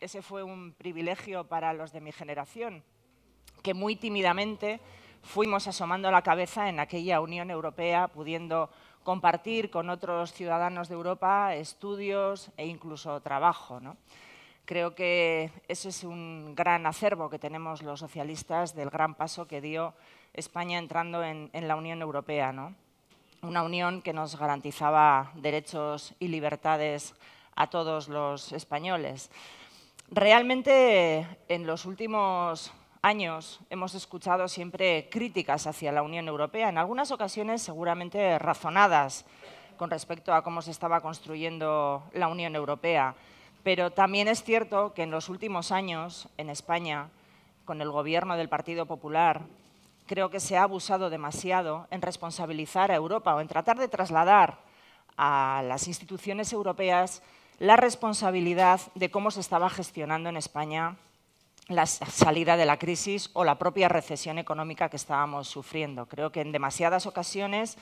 ese fue un privilegio para los de mi generación, que muy tímidamente fuimos asomando la cabeza en aquella Unión Europea, pudiendo compartir con otros ciudadanos de Europa estudios e incluso trabajo. Creo que ese es un gran acervo que tenemos los socialistas del gran paso que dio España entrando en, la Unión Europea. Una unión que nos garantizaba derechos y libertades a todos los españoles. Realmente en los últimos años hemos escuchado siempre críticas hacia la Unión Europea, en algunas ocasiones seguramente razonadas con respecto a cómo se estaba construyendo la Unión Europea. Pero también es cierto que en los últimos años, en España, con el gobierno del Partido Popular, creo que se ha abusado demasiado en responsabilizar a Europa o en tratar de trasladar a las instituciones europeas la responsabilidad de cómo se estaba gestionando en España la salida de la crisis o la propia recesión económica que estábamos sufriendo. Creo que en demasiadas ocasiones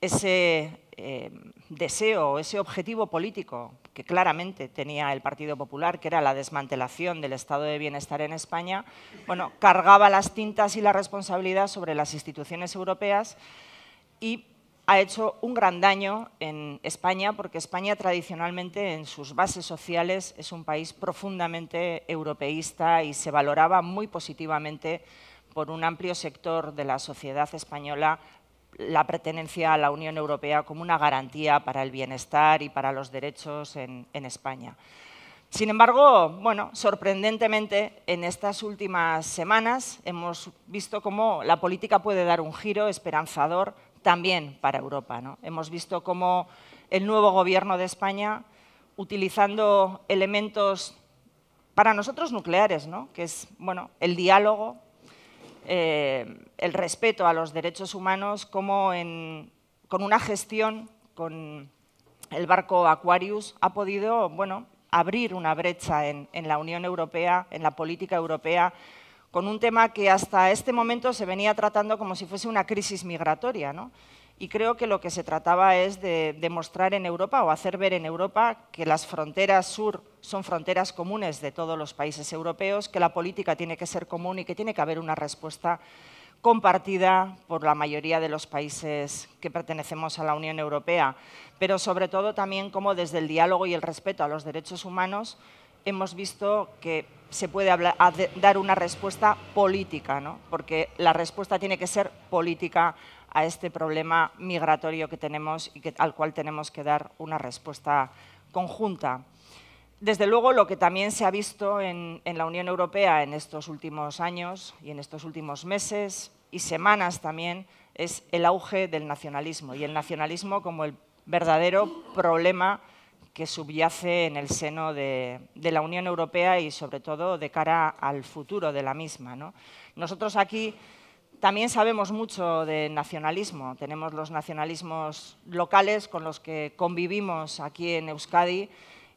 ese eh, deseo, ese objetivo político que claramente tenía el Partido Popular, que era la desmantelación del estado de bienestar en España, bueno, cargaba las tintas y la responsabilidad sobre las instituciones europeas y ha hecho un gran daño en España, porque España tradicionalmente en sus bases sociales es un país profundamente europeísta y se valoraba muy positivamente por un amplio sector de la sociedad española la pertenencia a la Unión Europea como una garantía para el bienestar y para los derechos en, España. Sin embargo, bueno, sorprendentemente, en estas últimas semanas hemos visto cómo la política puede dar un giro esperanzador también para Europa. Hemos visto cómo el nuevo gobierno de España, utilizando elementos para nosotros nucleares, ¿no? que es bueno, el diálogo, eh, el respeto a los derechos humanos, como con una gestión con el barco Aquarius ha podido bueno, abrir una brecha en la Unión Europea, en la política europea, con un tema que hasta este momento se venía tratando como si fuese una crisis migratoria. Y creo que lo que se trataba es de demostrar en Europa o hacer ver en Europa que las fronteras sur son fronteras comunes de todos los países europeos, que la política tiene que ser común y que tiene que haber una respuesta compartida por la mayoría de los países que pertenecemos a la Unión Europea, pero sobre todo también como desde el diálogo y el respeto a los derechos humanos hemos visto que se puede dar una respuesta política, ¿no? porque la respuesta tiene que ser política a este problema migratorio que tenemos y al cual tenemos que dar una respuesta conjunta. Desde luego, lo que también se ha visto en la Unión Europea en estos últimos años y en estos últimos meses y semanas también es el auge del nacionalismo y el nacionalismo como el verdadero problema que subyace en el seno de, la Unión Europea y sobre todo de cara al futuro de la misma. Nosotros aquí también sabemos mucho de nacionalismo, tenemos los nacionalismos locales con los que convivimos aquí en Euskadi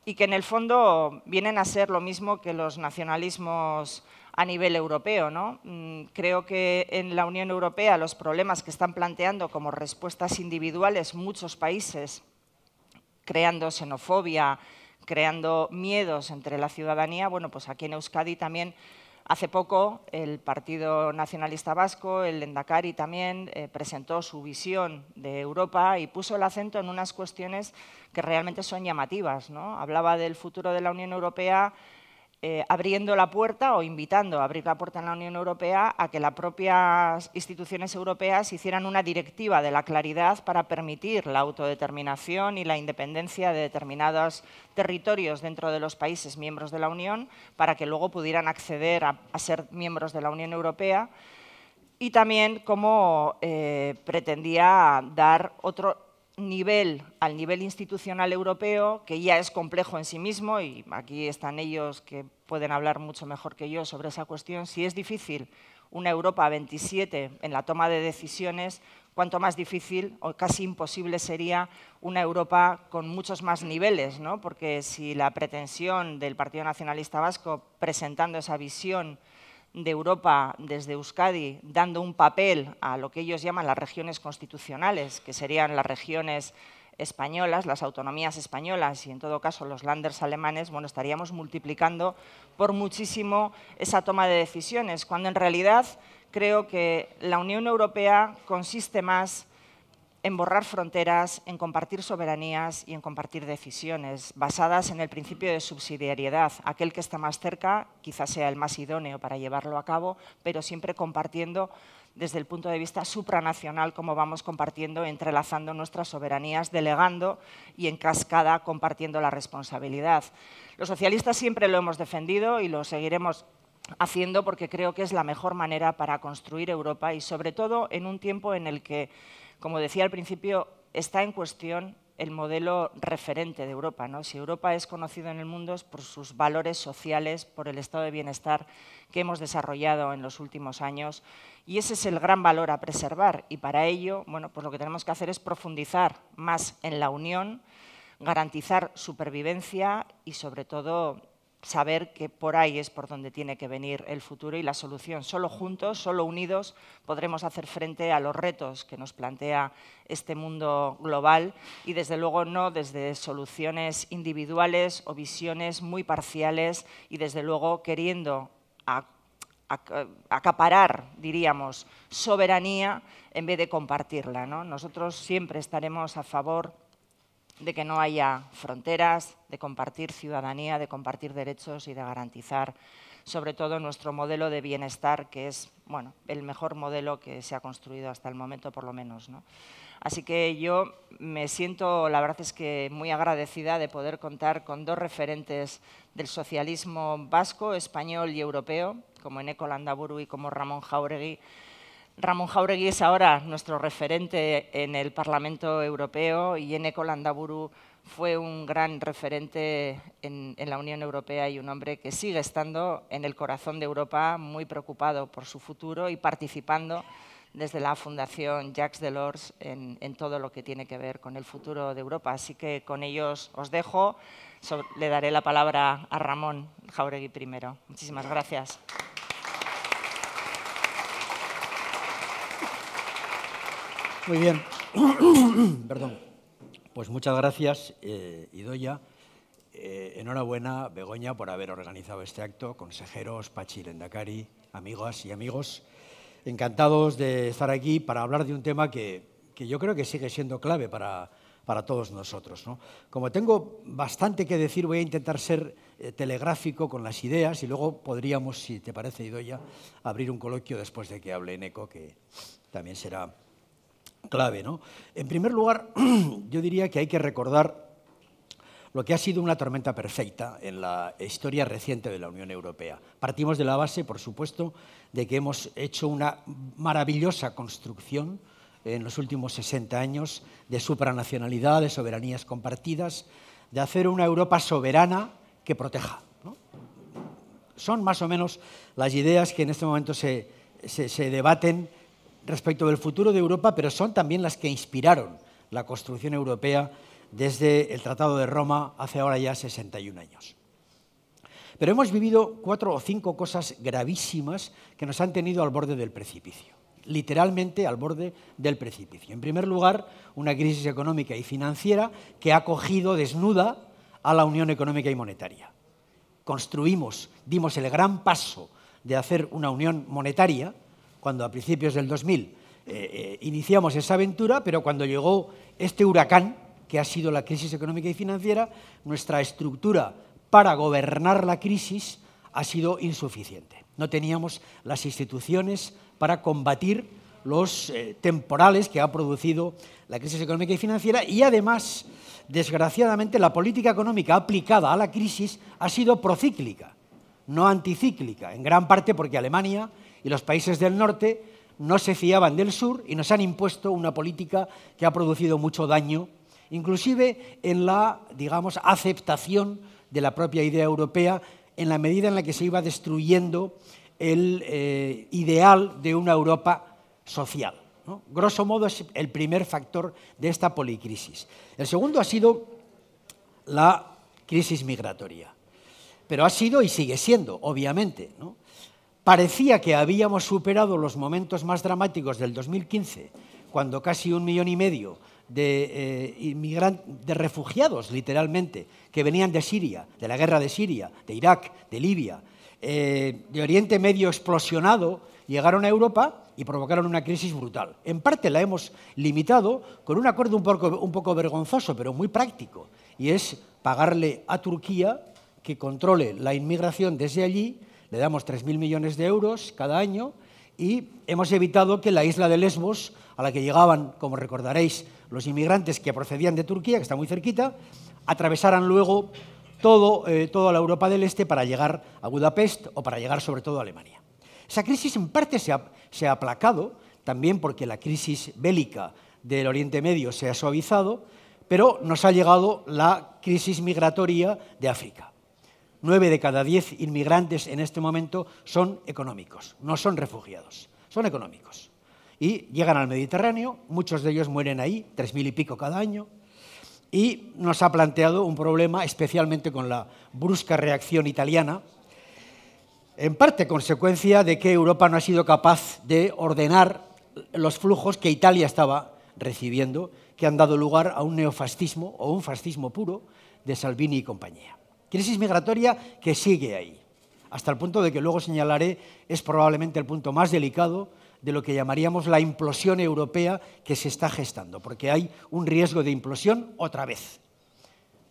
y que en el fondo vienen a ser lo mismo que los nacionalismos a nivel europeo. Mm, creo que en la Unión Europea los problemas que están planteando como respuestas individuales muchos países creando xenofobia, creando miedos entre la ciudadanía, bueno, pues aquí en Euskadi también hace poco el Partido Nacionalista Vasco, el Endacari también, eh, presentó su visión de Europa y puso el acento en unas cuestiones que realmente son llamativas. ¿no? Hablaba del futuro de la Unión Europea eh, abriendo la puerta o invitando a abrir la puerta en la Unión Europea a que las propias instituciones europeas hicieran una directiva de la claridad para permitir la autodeterminación y la independencia de determinados territorios dentro de los países miembros de la Unión para que luego pudieran acceder a, ser miembros de la Unión Europea y también cómo eh, pretendía dar otro nivel, al nivel institucional europeo, que ya es complejo en sí mismo, y aquí están ellos que pueden hablar mucho mejor que yo sobre esa cuestión, si es difícil una Europa 27 en la toma de decisiones, cuanto más difícil o casi imposible sería una Europa con muchos más niveles, porque si la pretensión del Partido Nacionalista Vasco presentando esa visión de Europa desde Euskadi, dando un papel a lo que ellos llaman las regiones constitucionales, que serían las regiones españolas, las autonomías españolas y en todo caso los landers alemanes, bueno, estaríamos multiplicando por muchísimo esa toma de decisiones, cuando en realidad creo que la Unión Europea consiste más en borrar fronteras, en compartir soberanías y en compartir decisiones, basadas en el principio de subsidiariedad. Aquel que está más cerca quizás sea el más idóneo para llevarlo a cabo, pero siempre compartiendo desde el punto de vista supranacional como vamos compartiendo, entrelazando nuestras soberanías, delegando y en cascada compartiendo la responsabilidad. Los socialistas siempre lo hemos defendido y lo seguiremos haciendo porque creo que es la mejor manera para construir Europa y sobre todo en un tiempo en el que como decía al principio, está en cuestión el modelo referente de Europa. ¿no? Si Europa es conocida en el mundo es por sus valores sociales, por el estado de bienestar que hemos desarrollado en los últimos años, y ese es el gran valor a preservar. Y para ello, bueno, pues lo que tenemos que hacer es profundizar más en la unión, garantizar supervivencia y, sobre todo, saber que por ahí es por donde tiene que venir el futuro y la solución. Solo juntos, solo unidos, podremos hacer frente a los retos que nos plantea este mundo global y, desde luego, no desde soluciones individuales o visiones muy parciales y, desde luego, queriendo acaparar, diríamos, soberanía en vez de compartirla. Nosotros siempre estaremos a favor de que no haya fronteras, de compartir ciudadanía, de compartir derechos y de garantizar sobre todo nuestro modelo de bienestar, que es bueno, el mejor modelo que se ha construido hasta el momento, por lo menos. ¿no? Así que yo me siento, la verdad es que muy agradecida de poder contar con dos referentes del socialismo vasco, español y europeo, como Eneco Landaburu y como Ramón Jauregui, Ramón Jauregui es ahora nuestro referente en el Parlamento Europeo y Eneko Landaburu fue un gran referente en, la Unión Europea y un hombre que sigue estando en el corazón de Europa, muy preocupado por su futuro y participando desde la Fundación Jacques Delors en, todo lo que tiene que ver con el futuro de Europa. Así que con ellos os dejo. le daré la palabra a Ramón Jauregui primero. Muchísimas gracias. Muy bien. Perdón. Pues muchas gracias, eh, Idoya. Eh, enhorabuena, Begoña, por haber organizado este acto. Consejeros, Pachi Lendakari, amigas y amigos. Encantados de estar aquí para hablar de un tema que, yo creo que sigue siendo clave para, todos nosotros. Como tengo bastante que decir, voy a intentar ser eh, telegráfico con las ideas y luego podríamos, si te parece, Idoya, abrir un coloquio después de que hable eco que también será clave. ¿no? En primer lugar, yo diría que hay que recordar lo que ha sido una tormenta perfecta en la historia reciente de la Unión Europea. Partimos de la base, por supuesto, de que hemos hecho una maravillosa construcción en los últimos 60 años de supranacionalidad, de soberanías compartidas, de hacer una Europa soberana que proteja. Son más o menos las ideas que en este momento se debaten respecto del futuro de Europa, pero son también las que inspiraron la construcción europea desde el Tratado de Roma hace ahora ya 61 años. Pero hemos vivido cuatro o cinco cosas gravísimas que nos han tenido al borde del precipicio, literalmente al borde del precipicio. En primer lugar, una crisis económica y financiera que ha cogido desnuda a la Unión Económica y Monetaria. Construimos, dimos el gran paso de hacer una unión monetaria cuando a principios del 2000 eh, eh, iniciamos esa aventura, pero cuando llegó este huracán, que ha sido la crisis económica y financiera, nuestra estructura para gobernar la crisis ha sido insuficiente. No teníamos las instituciones para combatir los eh, temporales que ha producido la crisis económica y financiera y además, desgraciadamente, la política económica aplicada a la crisis ha sido procíclica, no anticíclica, en gran parte porque Alemania y los países del norte no se fiaban del sur y nos han impuesto una política que ha producido mucho daño, inclusive en la, digamos, aceptación de la propia idea europea, en la medida en la que se iba destruyendo el eh, ideal de una Europa social. Grosso modo es el primer factor de esta policrisis. El segundo ha sido la crisis migratoria, pero ha sido y sigue siendo, obviamente. ¿no? Parecía que habíamos superado los momentos más dramáticos del 2015, cuando casi un millón y medio eh, de, refugiados, literalmente, que venían de Siria, de la guerra de Siria, de Irak, de Libia, eh, de Oriente Medio explosionado, llegaron a Europa y provocaron una crisis brutal. En parte la hemos limitado con un acuerdo un poco vergonzoso, pero muy práctico, y es pagarle a Turquía que controle la inmigración desde allí le damos 3.000 millones de euros cada año y hemos evitado que la isla de Lesbos, a la que llegaban, como recordaréis, los inmigrantes que procedían de Turquía, que está muy cerquita, atravesaran luego eh, toda la Europa del Este para llegar a Budapest o para llegar sobre todo a Alemania. Esa crisis en parte se ha aplacado, también porque la crisis bélica del Oriente Medio se ha suavizado, pero nos ha llegado la crisis migratoria de África. Nueve de cada diez inmigrantes en este momento son económicos, no son refugiados, son económicos. Y llegan al Mediterráneo, muchos de ellos mueren ahí, tres mil y pico cada año, y nos ha planteado un problema, especialmente con la brusca reacción italiana, en parte consecuencia de que Europa no ha sido capaz de ordenar los flujos que Italia estaba recibiendo, que han dado lugar a un neofascismo o un fascismo puro de Salvini y compañía. Crisis migratoria que sigue ahí, hasta el punto de que luego señalaré es probablemente el punto más delicado de lo que llamaríamos la implosión europea que se está gestando, porque hay un riesgo de implosión otra vez,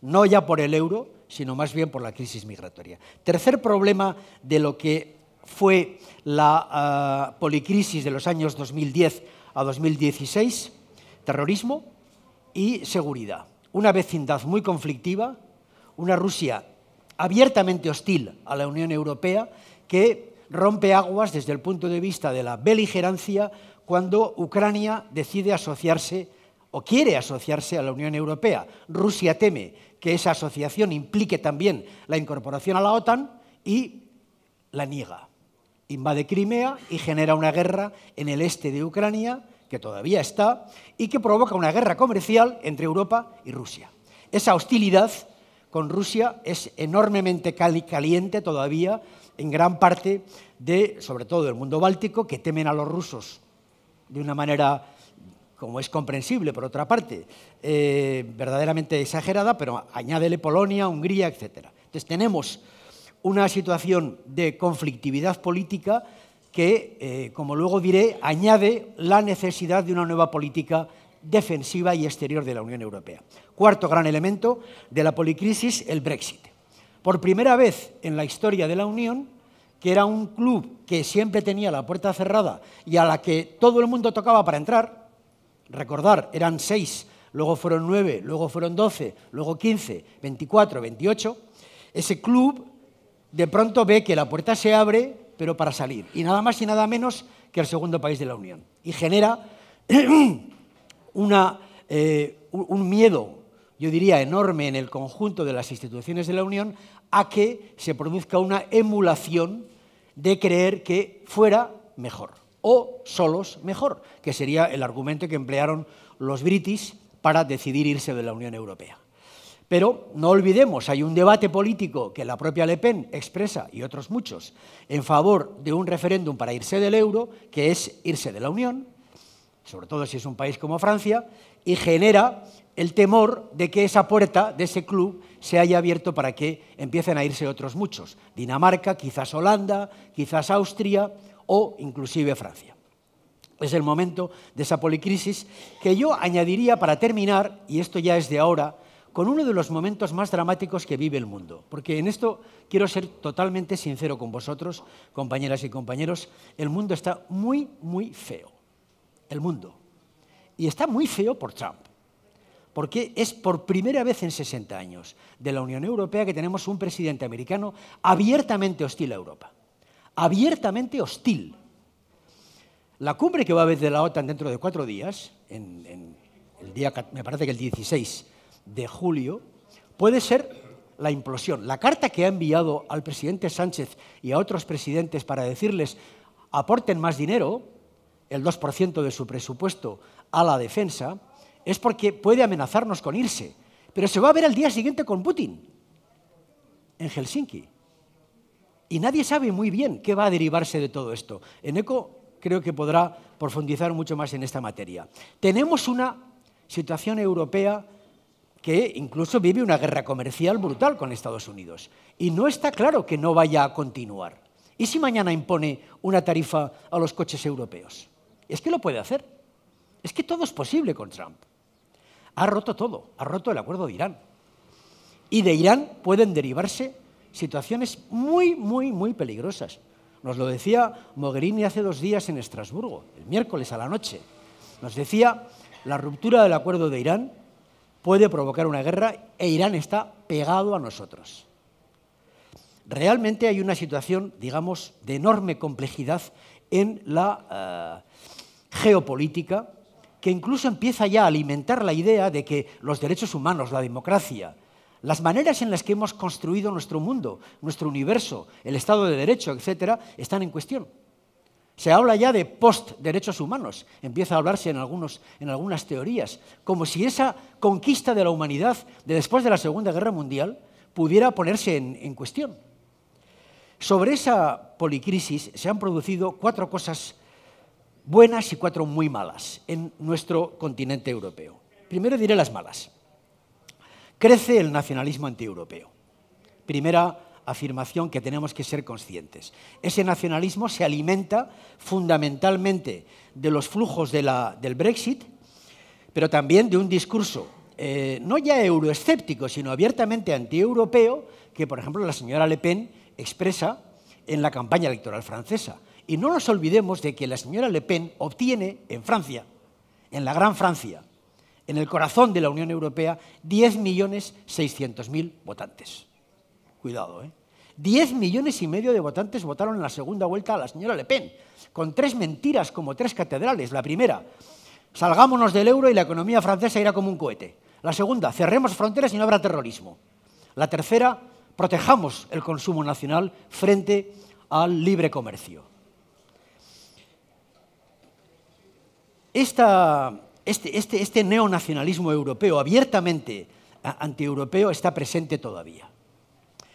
no ya por el euro, sino más bien por la crisis migratoria. Tercer problema de lo que fue la ah, policrisis de los años 2010 a 2016, terrorismo y seguridad. Una vecindad muy conflictiva, una Rusia abiertamente hostil a la Unión Europea que rompe aguas desde el punto de vista de la beligerancia cuando Ucrania decide asociarse o quiere asociarse a la Unión Europea. Rusia teme que esa asociación implique también la incorporación a la OTAN y la niega. Invade Crimea y genera una guerra en el este de Ucrania, que todavía está, y que provoca una guerra comercial entre Europa y Rusia. Esa hostilidad con Rusia es enormemente caliente todavía en gran parte de, sobre todo el mundo báltico, que temen a los rusos de una manera, como es comprensible por otra parte, eh, verdaderamente exagerada, pero añádele Polonia, Hungría, etc. Entonces tenemos una situación de conflictividad política que, eh, como luego diré, añade la necesidad de una nueva política defensiva y exterior de la Unión Europea. Cuarto gran elemento de la policrisis, el Brexit. Por primera vez en la historia de la Unión, que era un club que siempre tenía la puerta cerrada y a la que todo el mundo tocaba para entrar, recordar, eran seis, luego fueron nueve, luego fueron doce, luego quince, veinticuatro, veintiocho, ese club de pronto ve que la puerta se abre, pero para salir, y nada más y nada menos que el segundo país de la Unión, y genera Eh, un miedo, yo diría, enorme en el conjunto de las instituciones de la Unión a que se produzca una emulación de creer que fuera mejor o solos mejor, que sería el argumento que emplearon los britis para decidir irse de la Unión Europea. Pero no olvidemos, hay un debate político que la propia Le Pen expresa y otros muchos en favor de un referéndum para irse del euro, que es irse de la Unión, sobre todo si es un país como Francia, y genera el temor de que esa puerta de ese club se haya abierto para que empiecen a irse otros muchos, Dinamarca, quizás Holanda, quizás Austria o inclusive Francia. Es el momento de esa policrisis que yo añadiría para terminar, y esto ya es de ahora, con uno de los momentos más dramáticos que vive el mundo. Porque en esto quiero ser totalmente sincero con vosotros, compañeras y compañeros, el mundo está muy, muy feo el mundo. Y está muy feo por Trump, porque es por primera vez en 60 años de la Unión Europea que tenemos un presidente americano abiertamente hostil a Europa, abiertamente hostil. La cumbre que va a haber de la OTAN dentro de cuatro días, el día, me parece que el 16 de julio, puede ser la implosión. La carta que ha enviado al presidente Sánchez y a otros presidentes para decirles aporten más dinero, el 2% de su presupuesto a la defensa, es porque puede amenazarnos con irse. Pero se va a ver al día siguiente con Putin, en Helsinki. Y nadie sabe muy bien qué va a derivarse de todo esto. En ECO creo que podrá profundizar mucho más en esta materia. Tenemos una situación europea que incluso vive una guerra comercial brutal con Estados Unidos. Y no está claro que no vaya a continuar. ¿Y si mañana impone una tarifa a los coches europeos? Es que lo puede hacer. Es que todo es posible con Trump. Ha roto todo, ha roto el acuerdo de Irán. Y de Irán pueden derivarse situaciones muy, muy, muy peligrosas. Nos lo decía Mogherini hace dos días en Estrasburgo, el miércoles a la noche. Nos decía, la ruptura del acuerdo de Irán puede provocar una guerra e Irán está pegado a nosotros. Realmente hay una situación, digamos, de enorme complejidad en la, eh, geopolítica que incluso empieza ya a alimentar la idea de que los derechos humanos, la democracia, las maneras en las que hemos construido nuestro mundo, nuestro universo, el Estado de Derecho, etc., están en cuestión. Se habla ya de post-derechos humanos, empieza a hablarse en, algunos, en algunas teorías, como si esa conquista de la humanidad de después de la Segunda Guerra Mundial pudiera ponerse en, en cuestión. Sobre esa policrisis se han producido cuatro cosas buenas y cuatro muy malas en nuestro continente europeo. Primero diré las malas. Crece el nacionalismo antieuropeo. Primera afirmación que tenemos que ser conscientes. Ese nacionalismo se alimenta fundamentalmente de los flujos del Brexit, pero también de un discurso eh, no ya euroescéptico, sino abiertamente antieuropeo, que por ejemplo la señora Le Pen expresa en la campaña electoral francesa. Y no nos olvidemos de que la señora Le Pen obtiene en Francia, en la Gran Francia, en el corazón de la Unión Europea, 10.600.000 votantes. Cuidado, ¿eh? 10 millones y medio de votantes votaron en la segunda vuelta a la señora Le Pen, con tres mentiras como tres catedrales. La primera, salgámonos del euro y la economía francesa irá como un cohete. La segunda, cerremos fronteras y no habrá terrorismo. La tercera, protejamos el consumo nacional frente al libre comercio. Este, este, este, neonacionalismo europeo, abiertamente antieuropeo, está presente todavía.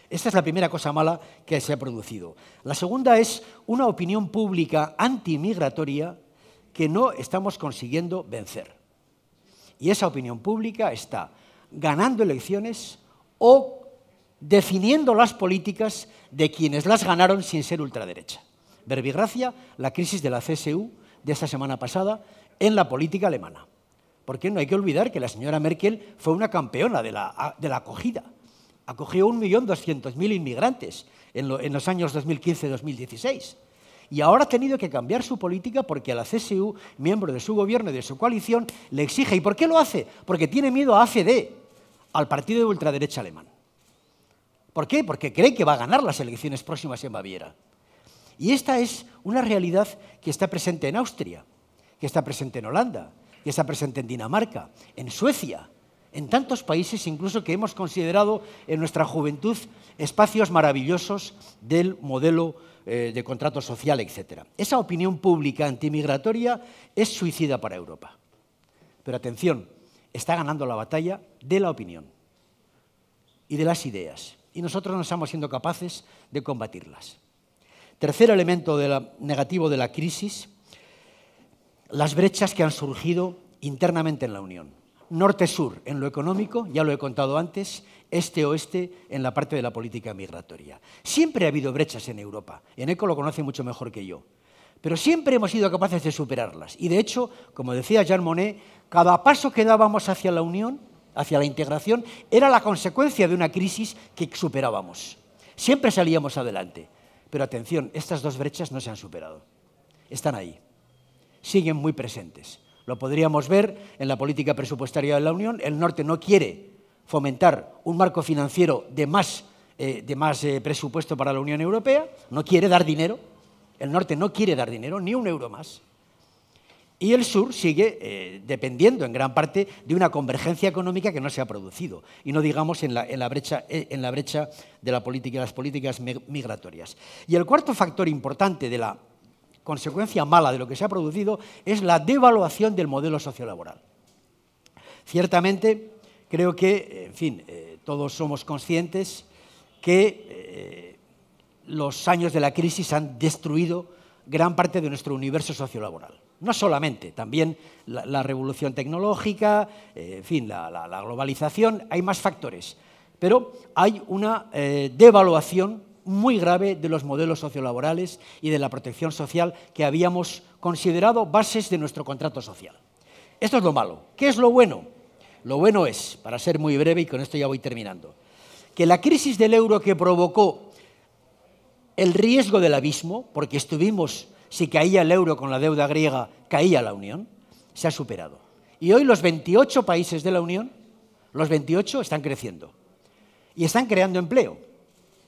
Esta es la primera cosa mala que se ha producido. La segunda es una opinión pública antimigratoria que no estamos consiguiendo vencer. Y esa opinión pública está ganando elecciones o definiendo las políticas de quienes las ganaron sin ser ultraderecha. Verbigracia, la crisis de la CSU de esta semana pasada, en la política alemana. Porque no hay que olvidar que la señora Merkel fue una campeona de la, acogida. Acogió 1.200.000 inmigrantes en, inmigrantes en los años 2015-2016 y ahora ha tenido que cambiar su política porque a la CSU, miembro de su gobierno y de su coalición, le exige. ¿Y por qué lo hace? Porque tiene miedo a AFD, al partido de ultraderecha alemán. ¿Por qué? Porque cree que va a ganar las elecciones próximas en Baviera. Y esta es una realidad que está presente en Austria que está presente en Holanda, que está presente en Dinamarca, en Suecia, en tantos países incluso que hemos considerado en nuestra juventud espacios maravillosos del modelo eh, de contrato social, etc. Esa opinión pública antimigratoria es suicida para Europa. Pero atención, está ganando la batalla de la opinión y de las ideas. Y nosotros no estamos siendo capaces de combatirlas. Tercer elemento negativo de la crisis las brechas que han surgido internamente en la Unión. Norte-sur en lo económico, ya lo he contado antes, este-oeste en la parte de la política migratoria. Siempre ha habido brechas en Europa, en Eco lo conoce mucho mejor que yo, pero siempre hemos sido capaces de superarlas. Y de hecho, como decía Jean Monnet, cada paso que dábamos hacia la Unión, hacia la integración, era la consecuencia de una crisis que superábamos. Siempre salíamos adelante. Pero atención, estas dos brechas no se han superado. Están ahí siguen muy presentes. Lo podríamos ver en la política presupuestaria de la Unión. El norte no quiere fomentar un marco financiero de más, eh, eh, presupuesto para la Unión Europea, no quiere dar dinero. El norte no quiere dar dinero, ni un euro más. Y el sur sigue eh, dependiendo en gran parte de una convergencia económica que no se ha producido, y no digamos en la, brecha, en la brecha de la política, las políticas migratorias. Y el cuarto factor importante de la consecuencia mala de lo que se ha producido es la devaluación del modelo sociolaboral. Ciertamente, creo que, en fin, eh, todos somos conscientes que eh, los años de la crisis han destruido gran parte de nuestro universo sociolaboral. No solamente, también la, revolución tecnológica, eh, en fin, la, globalización, hay más factores. Pero hay una devaluación muy grave de los modelos sociolaborales y de la protección social que habíamos considerado bases de nuestro contrato social. Esto es lo malo. ¿Qué es lo bueno? Lo bueno es, para ser muy breve y con esto ya voy terminando, que la crisis del euro que provocó el riesgo del abismo, porque estuvimos, si caía el euro con la deuda griega, caía la Unión, se ha superado. Y hoy los 28 países de la Unión, los 28 están creciendo y están creando empleo.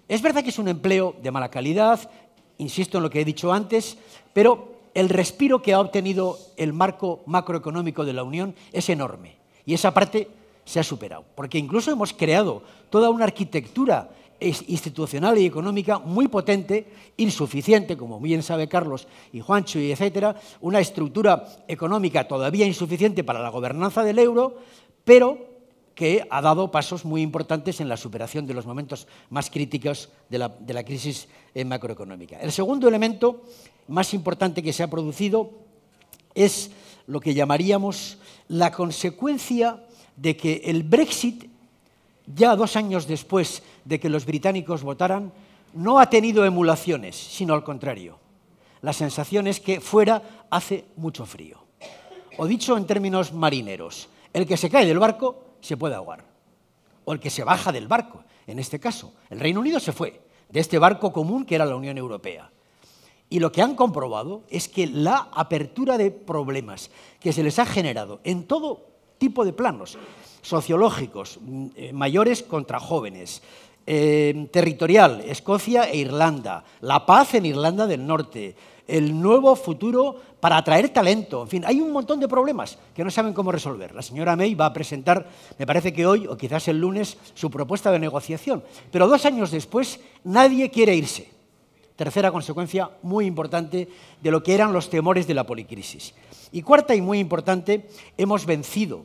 Es verdad que es un empleo de mala calidad, insisto en lo que he dicho antes, pero el respiro que ha obtenido el marco macroeconómico de la Unión es enorme y esa parte se ha superado, porque incluso hemos creado toda una arquitectura institucional y económica muy potente, insuficiente, como bien sabe Carlos y Juancho y etcétera, una estructura económica todavía insuficiente para la gobernanza del euro, pero que ha dado pasos muy importantes en la superación de los momentos más críticos de la, de la crisis eh, macroeconómica. El segundo elemento más importante que se ha producido es lo que llamaríamos la consecuencia de que el Brexit, ya dos años después de que los británicos votaran, no ha tenido emulaciones, sino al contrario. La sensación es que fuera hace mucho frío. O dicho en términos marineros, el que se cae del barco se puede ahogar. O el que se baja del barco, en este caso. El Reino Unido se fue de este barco común que era la Unión Europea. Y lo que han comprobado es que la apertura de problemas que se les ha generado en todo tipo de planos, sociológicos, mm, eh, mayores contra jóvenes, eh, territorial, Escocia e Irlanda, la paz en Irlanda del Norte, el nuevo futuro para atraer talento. En fin, hay un montón de problemas que no saben cómo resolver. La señora May va a presentar, me parece que hoy o quizás el lunes, su propuesta de negociación. Pero dos años después, nadie quiere irse. Tercera consecuencia muy importante de lo que eran los temores de la policrisis. Y cuarta y muy importante, hemos vencido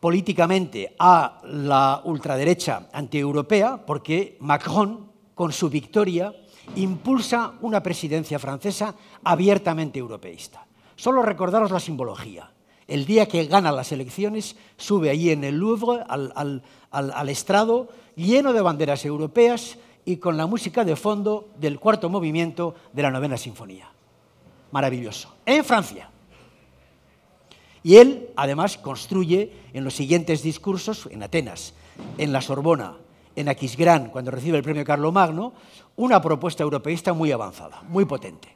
políticamente a la ultraderecha antieuropea porque Macron, con su victoria, impulsa una presidencia francesa abiertamente europeísta. Solo recordaros la simbología. El día que gana las elecciones, sube allí en el Louvre al, al estrado lleno de banderas europeas y con la música de fondo del cuarto movimiento de la novena sinfonía. Maravilloso. En Francia. Y él, además, construye en los siguientes discursos en Atenas, en la Sorbona, en Aquisgrán, cuando recibe el premio Magno, una propuesta europeísta muy avanzada, muy potente.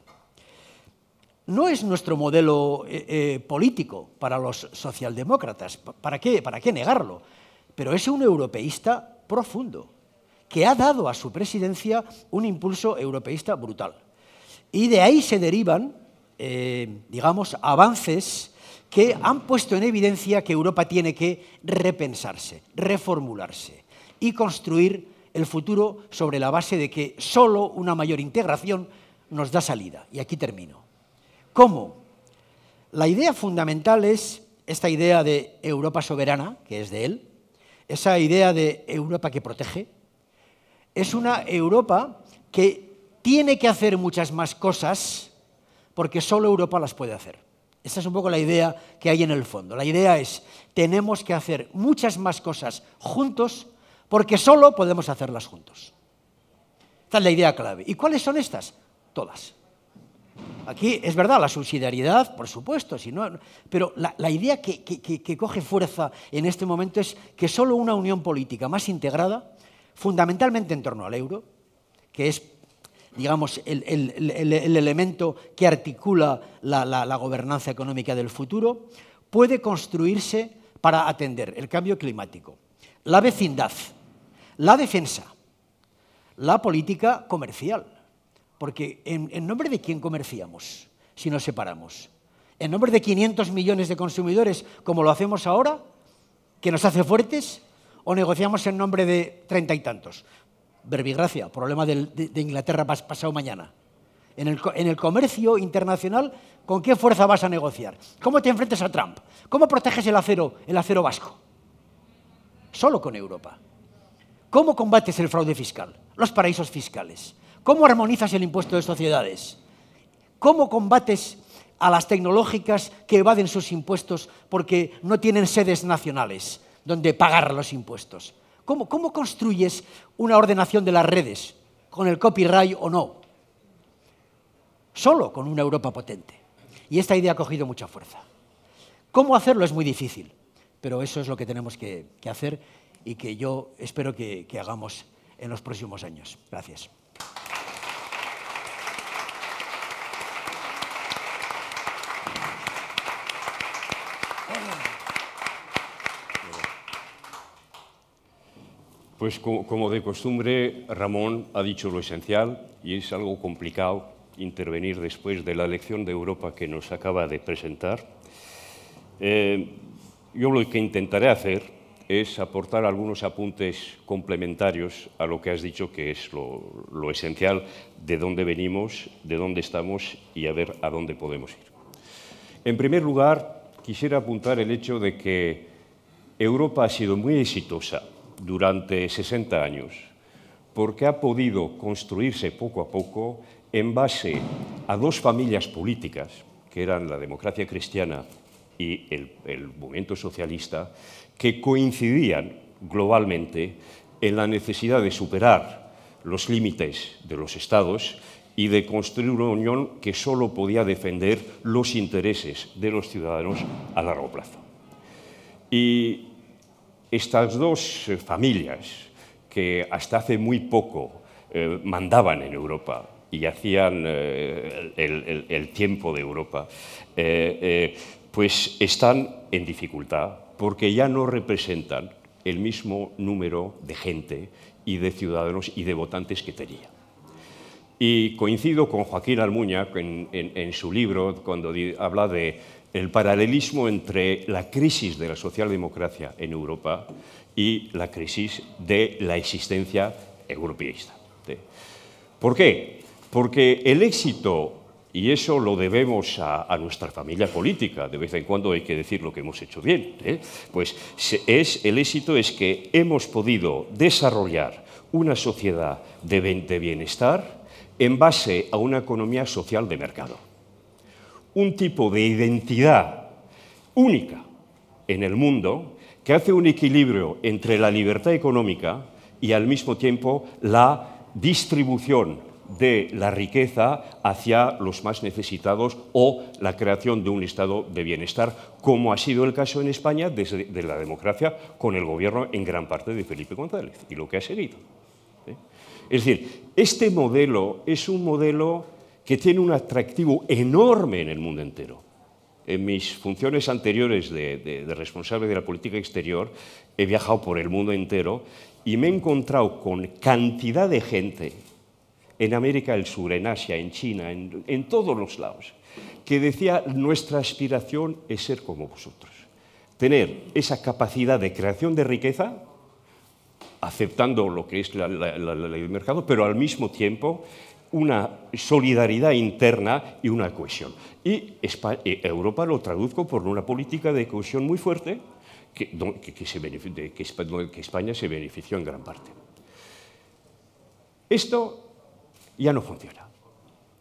No es nuestro modelo eh, eh, político para los socialdemócratas, ¿para qué? ¿para qué negarlo? Pero es un europeísta profundo, que ha dado a su presidencia un impulso europeísta brutal. Y de ahí se derivan, eh, digamos, avances que han puesto en evidencia que Europa tiene que repensarse, reformularse y construir el futuro sobre la base de que solo una mayor integración nos da salida. Y aquí termino. ¿Cómo? La idea fundamental es esta idea de Europa soberana, que es de él, esa idea de Europa que protege, es una Europa que tiene que hacer muchas más cosas porque solo Europa las puede hacer. Esa es un poco la idea que hay en el fondo. La idea es, tenemos que hacer muchas más cosas juntos porque solo podemos hacerlas juntos. Esta es la idea clave. ¿Y cuáles son estas? Todas. Aquí es verdad, la subsidiariedad, por supuesto, pero la, idea que, coge fuerza en este momento es que solo una unión política más integrada, fundamentalmente en torno al euro, que es digamos, el, elemento que articula la, gobernanza económica del futuro, puede construirse para atender el cambio climático, la vecindad, la defensa, la política comercial. Porque ¿en, nombre de quién comerciamos si nos separamos? ¿En nombre de 500 millones de consumidores como lo hacemos ahora, que nos hace fuertes? ¿O negociamos en nombre de treinta y tantos? Verbigracia, problema de, Inglaterra pasado mañana. En el, en el, comercio internacional, ¿con qué fuerza vas a negociar? ¿Cómo te enfrentas a Trump? ¿Cómo proteges el acero, el acero vasco? Solo con Europa. ¿Cómo combates el fraude fiscal? Los paraísos fiscales. ¿Cómo armonizas el impuesto de sociedades? ¿Cómo combates a las tecnológicas que evaden sus impuestos porque no tienen sedes nacionales donde pagar los impuestos? ¿Cómo, construyes una ordenación de las redes? ¿Con el copyright o no? Solo con una Europa potente. Y esta idea ha cogido mucha fuerza. ¿Cómo hacerlo es muy difícil? Pero eso es lo que tenemos que hacer y que yo espero que, hagamos en los próximos años. Gracias. Pues como, de costumbre, Ramón ha dicho lo esencial y es algo complicado intervenir después de la elección de Europa que nos acaba de presentar. Eh, yo lo que intentaré hacer es aportar algunos apuntes complementarios a lo que has dicho que es lo, esencial, de dónde venimos, de dónde estamos y a ver a dónde podemos ir. En primer lugar, quisiera apuntar el hecho de que Europa ha sido muy exitosa durante 60 años porque ha podido construirse poco a poco en base a dos familias políticas, que eran la democracia cristiana y el, movimiento socialista, que coincidían globalmente en la necesidad de superar los límites de los estados y de construir una unión que solo podía defender los intereses de los ciudadanos a largo plazo. Y estas dos eh, familias, que hasta hace muy poco eh, mandaban en Europa y hacían eh, el, tiempo de Europa, pues están en dificultad porque ya no representan el mismo número de gente y de ciudadanos y de votantes que tenía. Y coincido con Joaquín Almuña en, su libro cuando habla de el paralelismo entre la crisis de la socialdemocracia en Europa y la crisis de la existencia europeísta. ¿Por qué? Porque el éxito y eso lo debemos a, nuestra familia política, de vez en cuando hay que decir lo que hemos hecho bien. ¿eh? Pues es, el éxito es que hemos podido desarrollar una sociedad de, de bienestar en base a una economía social de mercado. Un tipo de identidad única en el mundo que hace un equilibrio entre la libertad económica y al mismo tiempo la distribución de la riqueza hacia los más necesitados o la creación de un estado de bienestar, como ha sido el caso en España desde la democracia con el gobierno en gran parte de Felipe González y lo que ha seguido. ¿eh? Es decir, este modelo es un modelo que tiene un atractivo enorme en el mundo entero. En mis funciones anteriores de responsable de la política exterior he viajado por el mundo entero y me he encontrado con cantidad de gente en América del Sur, en Asia, en China, en, todos los lados, que decía, nuestra aspiración es ser como vosotros, tener esa capacidad de creación de riqueza, aceptando lo que es la, ley del mercado, pero al mismo tiempo una solidaridad interna y una cohesión. Y eh, Europa lo traduzco por una política de cohesión muy fuerte que, que, que España se benefició en gran parte. Esto ya no funciona.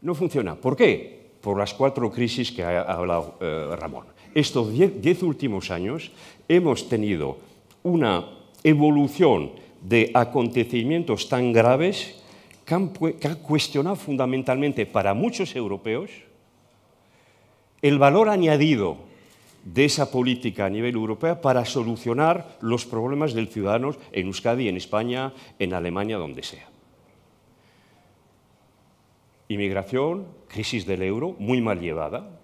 No funciona. ¿Por qué? Por las cuatro crisis que ha hablado eh, Ramón. Estos diez, últimos años hemos tenido una evolución de acontecimientos tan graves que ha cuestionado fundamentalmente para muchos europeos el valor añadido de esa política a nivel europeo para solucionar los problemas del ciudadano en Euskadi, en España, en Alemania, donde sea. Inmigración, crisis del euro, muy mal llevada,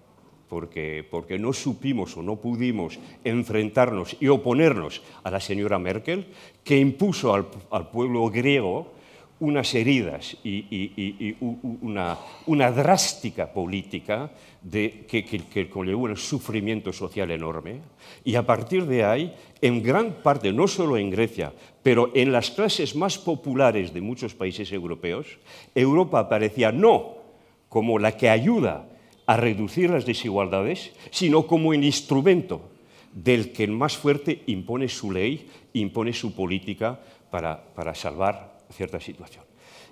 porque, porque, no supimos o no pudimos enfrentarnos y oponernos a la señora Merkel, que impuso al, pueblo griego unas heridas y, una, una, drástica política de, que, que, que conllevó un sufrimiento social enorme. Y a partir de ahí, en gran parte, no solo en Grecia, pero en las clases más populares de muchos países europeos, Europa aparecía no como la que ayuda a reducir las desigualdades, sino como el instrumento del que el más fuerte impone su ley, impone su política para, salvar cierta situación.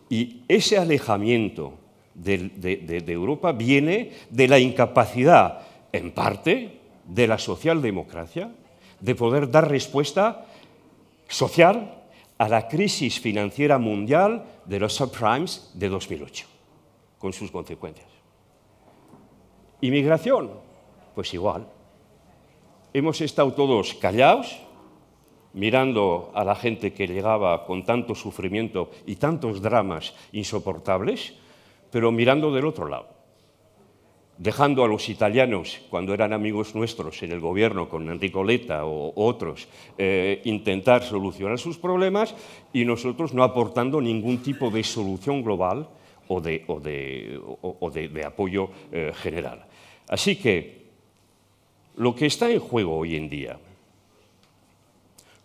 Y ese alejamiento de, de Europa viene de la incapacidad, en parte, de la socialdemocracia de poder dar respuesta social a la crisis financiera mundial de los subprimes de 2008, con sus consecuencias. Inmigración, pues igual. Hemos estado todos callados, mirando a la gente que llegaba con tanto sufrimiento y tantos dramas insoportables, pero mirando del otro lado dejando a los italianos, cuando eran amigos nuestros en el gobierno con Enrico Letta o otros, eh, intentar solucionar sus problemas y nosotros no aportando ningún tipo de solución global o de, apoyo eh, general. Así que lo que está en juego hoy en día,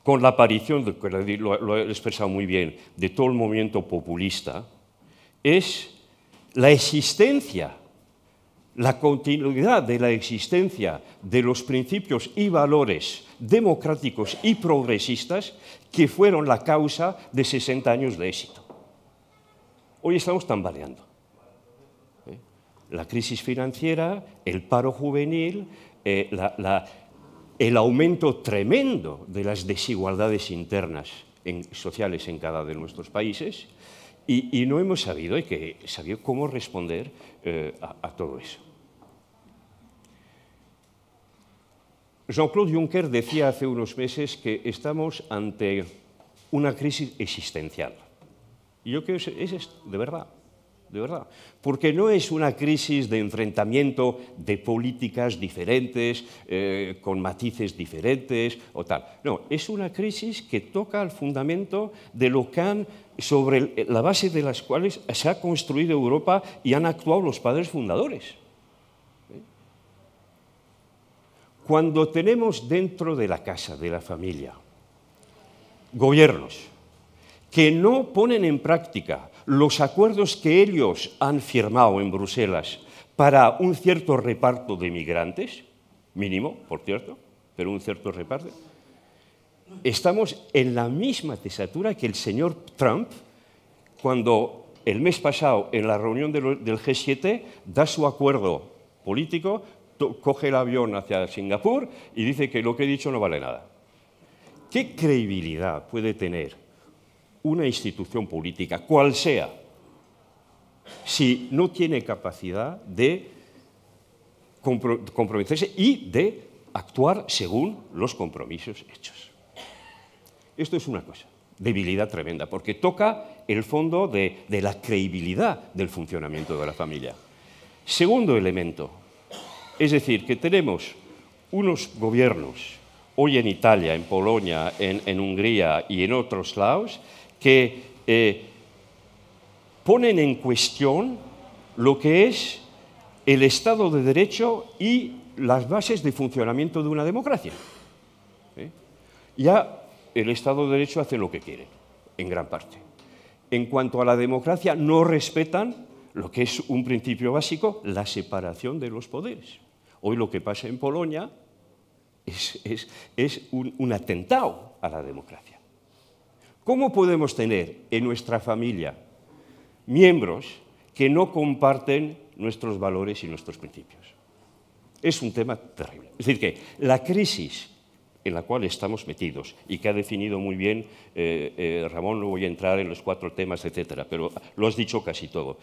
con la aparición, lo, lo he expresado muy bien, de todo el movimiento populista, es la existencia la continuidad de la existencia de los principios y valores democráticos y progresistas que fueron la causa de 60 años de éxito. Hoy estamos tambaleando. ¿Eh? La crisis financiera, el paro juvenil, eh, el aumento tremendo de las desigualdades internas sociales en cada de nuestros países, y, no hemos sabido, hay que cómo responder eh, a todo eso. Jean-Claude Juncker decía hace unos meses que estamos ante una crisis existencial. Y yo creo que es, esto, de verdad, de verdad. Porque no es una crisis de enfrentamiento de políticas diferentes, eh, con matices diferentes o tal. No, es una crisis que toca al fundamento de lo que han, sobre la base de las cuales se ha construido Europa y han actuado los padres fundadores. Cuando tenemos dentro de la casa, de la familia, gobiernos que no ponen en práctica los acuerdos que ellos han firmado en Bruselas para un cierto reparto de migrantes, mínimo, por cierto, pero un cierto reparto, estamos en la misma tesatura que el señor Trump cuando el mes pasado en la reunión del G7 da su acuerdo político coge el avión hacia Singapur y dice que lo que he dicho no vale nada. ¿Qué credibilidad puede tener una institución política, cual sea, si no tiene capacidad de comprometerse y de actuar según los compromisos hechos? Esto es una cosa, debilidad tremenda, porque toca el fondo de, la credibilidad del funcionamiento de la familia. Segundo elemento, es decir, que tenemos unos gobiernos, hoy en Italia, en Polonia, en, Hungría y en otros lados, que eh, ponen en cuestión lo que es el Estado de Derecho y las bases de funcionamiento de una democracia. ¿Eh? Ya el Estado de Derecho hace lo que quiere, en gran parte. En cuanto a la democracia, no respetan lo que es un principio básico, la separación de los poderes. Hoy lo que pasa en Polonia es, un, atentado a la democracia. ¿Cómo podemos tener en nuestra familia miembros que no comparten nuestros valores y nuestros principios? Es un tema terrible. Es decir, que la crisis en la cual estamos metidos y que ha definido muy bien eh, eh, Ramón, no voy a entrar en los cuatro temas, etcétera, pero lo has dicho casi todo.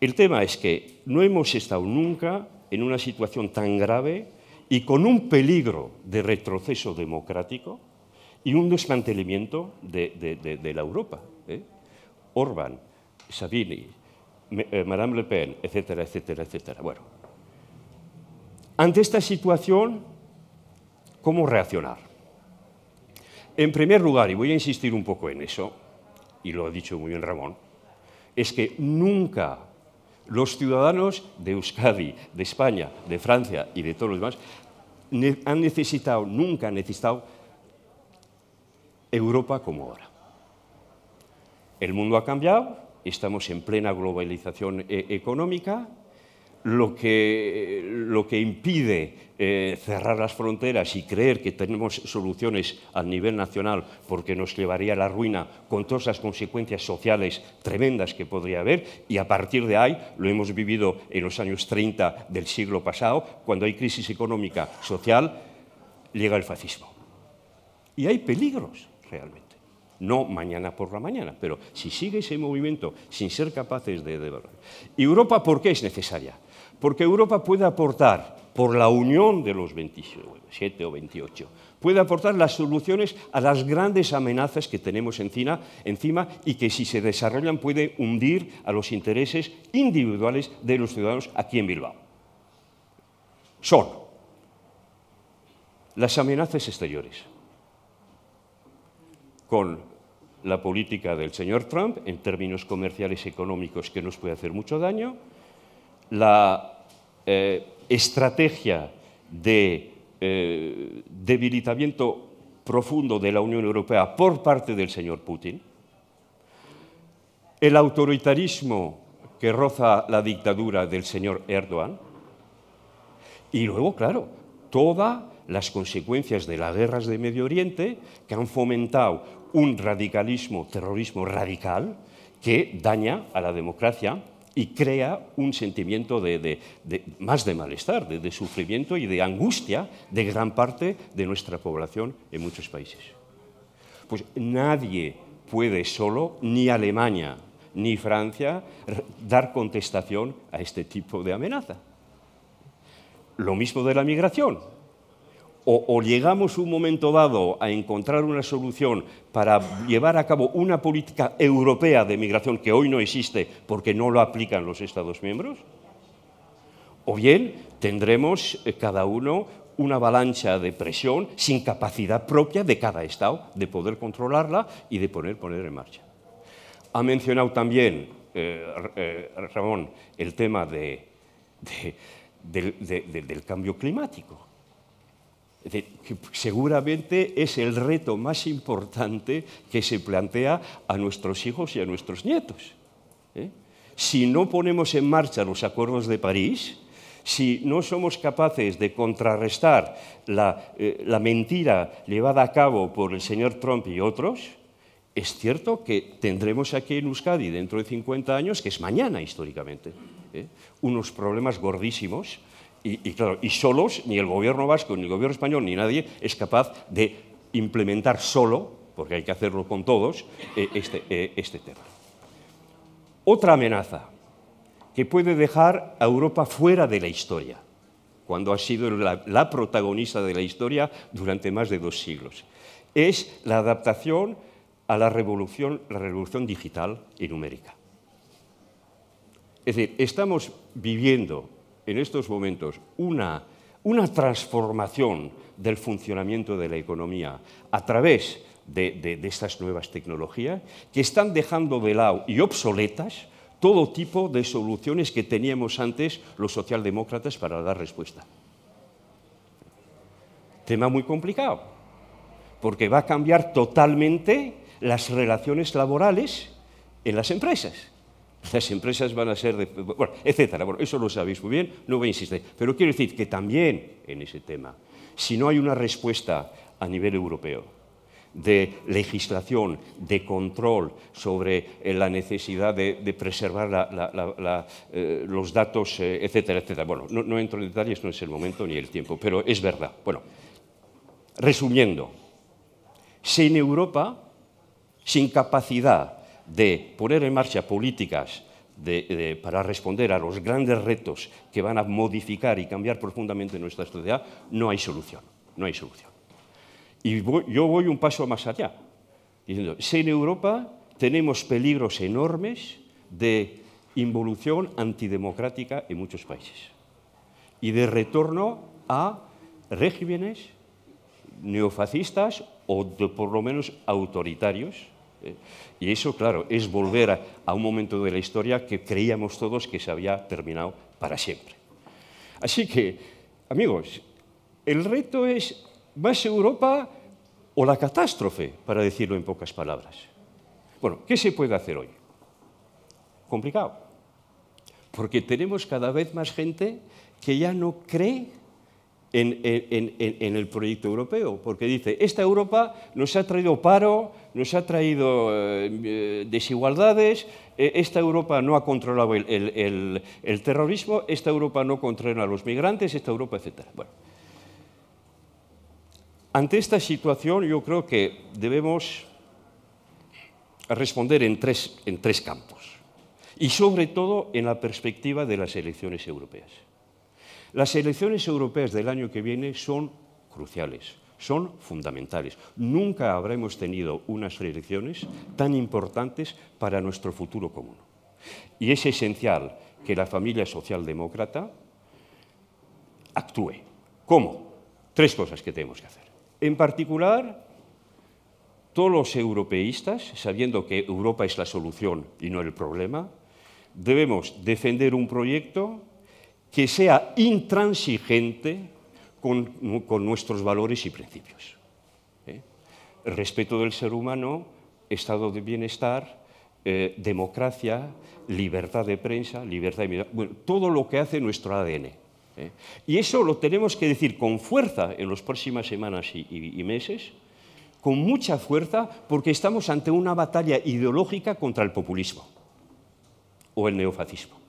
El tema es que no hemos estado nunca en una situación tan grave y con un peligro de retroceso democrático y un desmantelamiento de, la Europa. ¿eh? Orban, Sabini, eh, Madame Le Pen, etcétera, etcétera, etcétera. Bueno, ante esta situación, ¿cómo reaccionar? En primer lugar, y voy a insistir un poco en eso, y lo ha dicho muy bien Ramón, es que nunca los ciudadanos de Euskadi, de España, de Francia y de todos los demás han necesitado, nunca han necesitado Europa como ahora. El mundo ha cambiado, estamos en plena globalización eh, económica, lo que, lo que impide eh, cerrar las fronteras y creer que tenemos soluciones a nivel nacional porque nos llevaría a la ruina con todas las consecuencias sociales tremendas que podría haber y a partir de ahí lo hemos vivido en los años 30 del siglo pasado, cuando hay crisis económica, social, llega el fascismo. Y hay peligros realmente. No mañana por la mañana, pero si sigue ese movimiento sin ser capaces de... ¿Europa por qué es necesaria? Porque Europa puede aportar, por la unión de los 27 o 28, puede aportar las soluciones a las grandes amenazas que tenemos encima, y que si se desarrollan puede hundir a los intereses individuales de los ciudadanos aquí en Bilbao. Son las amenazas exteriores, con la política del señor Trump en términos comerciales y económicos que nos puede hacer mucho daño, la eh, estrategia de eh, debilitamiento profundo de la Unión Europea por parte del señor Putin, el autoritarismo que roza la dictadura del señor Erdogan, y luego, claro, todas las consecuencias de las guerras de Medio Oriente que han fomentado un radicalismo, terrorismo radical, que daña a la democracia y crea un sentimiento de, más de malestar, de, sufrimiento y de angustia de gran parte de nuestra población en muchos países. Pues nadie puede solo, ni Alemania ni Francia, dar contestación a este tipo de amenaza. Lo mismo de la migración o, llegamos un momento dado a encontrar una solución para llevar a cabo una política europea de migración que hoy no existe porque no lo aplican los Estados miembros, o bien tendremos eh, cada uno una avalancha de presión sin capacidad propia de cada Estado de poder controlarla y de poner, poner en marcha. Ha mencionado también eh, eh, Ramón el tema del cambio climático que seguramente es el reto más importante que se plantea a nuestros hijos y a nuestros nietos. ¿eh? Si no ponemos en marcha los acuerdos de París, si no somos capaces de contrarrestar eh, la, mentira llevada a cabo por el señor Trump y otros, es cierto que tendremos aquí en Euskadi dentro de 50 años, que es mañana históricamente, ¿eh? unos problemas gordísimos y, claro, y solos ni el gobierno vasco, ni el gobierno español, ni nadie es capaz de implementar solo, porque hay que hacerlo con todos, eh, este, eh, este, tema. Otra amenaza que puede dejar a Europa fuera de la historia, cuando ha sido la, protagonista de la historia durante más de dos siglos, es la adaptación a la revolución, la revolución digital y numérica. Es decir, estamos viviendo en estos momentos una, transformación del funcionamiento de la economía a través de, estas nuevas tecnologías que están dejando de y obsoletas todo tipo de soluciones que teníamos antes los socialdemócratas para dar respuesta. Tema muy complicado, porque va a cambiar totalmente las relaciones laborales en las empresas las empresas van a ser, bueno, etcétera. Bueno, eso lo sabéis muy bien, no voy a insistir. Pero quiero decir que también en ese tema, si no hay una respuesta a nivel europeo de legislación, de control sobre eh, la necesidad de, preservar eh, los datos, eh, etcétera, etcétera. Bueno, no, no entro en detalles, no es el momento ni el tiempo, pero es verdad. Bueno, resumiendo, sin Europa, sin capacidad de poner en marcha políticas para responder a los grandes retos que van a modificar y cambiar profundamente nuestra sociedad, no hay solución. No hay solución. Y yo voy un paso más allá, diciendo, si en Europa tenemos peligros enormes de involución antidemocrática en muchos países y de retorno a regímenes neofascistas o por lo menos autoritarios y eso, claro, es volver a, un momento de la historia que creíamos todos que se había terminado para siempre. Así que, amigos, el reto es más Europa o la catástrofe, para decirlo en pocas palabras. Bueno, ¿qué se puede hacer hoy? Complicado, porque tenemos cada vez más gente que ya no cree en, el proyecto europeo, porque dice, esta Europa nos ha traído paro, nos ha traído eh, desigualdades, eh, esta Europa no ha controlado el, terrorismo, esta Europa no controla a los migrantes, esta Europa, etc. Bueno. Ante esta situación yo creo que debemos responder en tres campos y sobre todo en la perspectiva de las elecciones europeas. Las elecciones europeas del año que viene son cruciales, son fundamentales. Nunca habremos tenido unas elecciones tan importantes para nuestro futuro común. Y es esencial que la familia socialdemócrata actúe. ¿Cómo? Tres cosas que tenemos que hacer. En particular, todos los europeístas, sabiendo que Europa es la solución y no el problema, debemos defender un proyecto que sea intransigente con, nuestros valores y principios. ¿eh? Respeto del ser humano, estado de bienestar, eh, democracia, libertad de prensa, libertad de... Bueno, todo lo que hace nuestro ADN. ¿eh? Y eso lo tenemos que decir con fuerza en las próximas semanas y meses, con mucha fuerza, porque estamos ante una batalla ideológica contra el populismo o el neofascismo.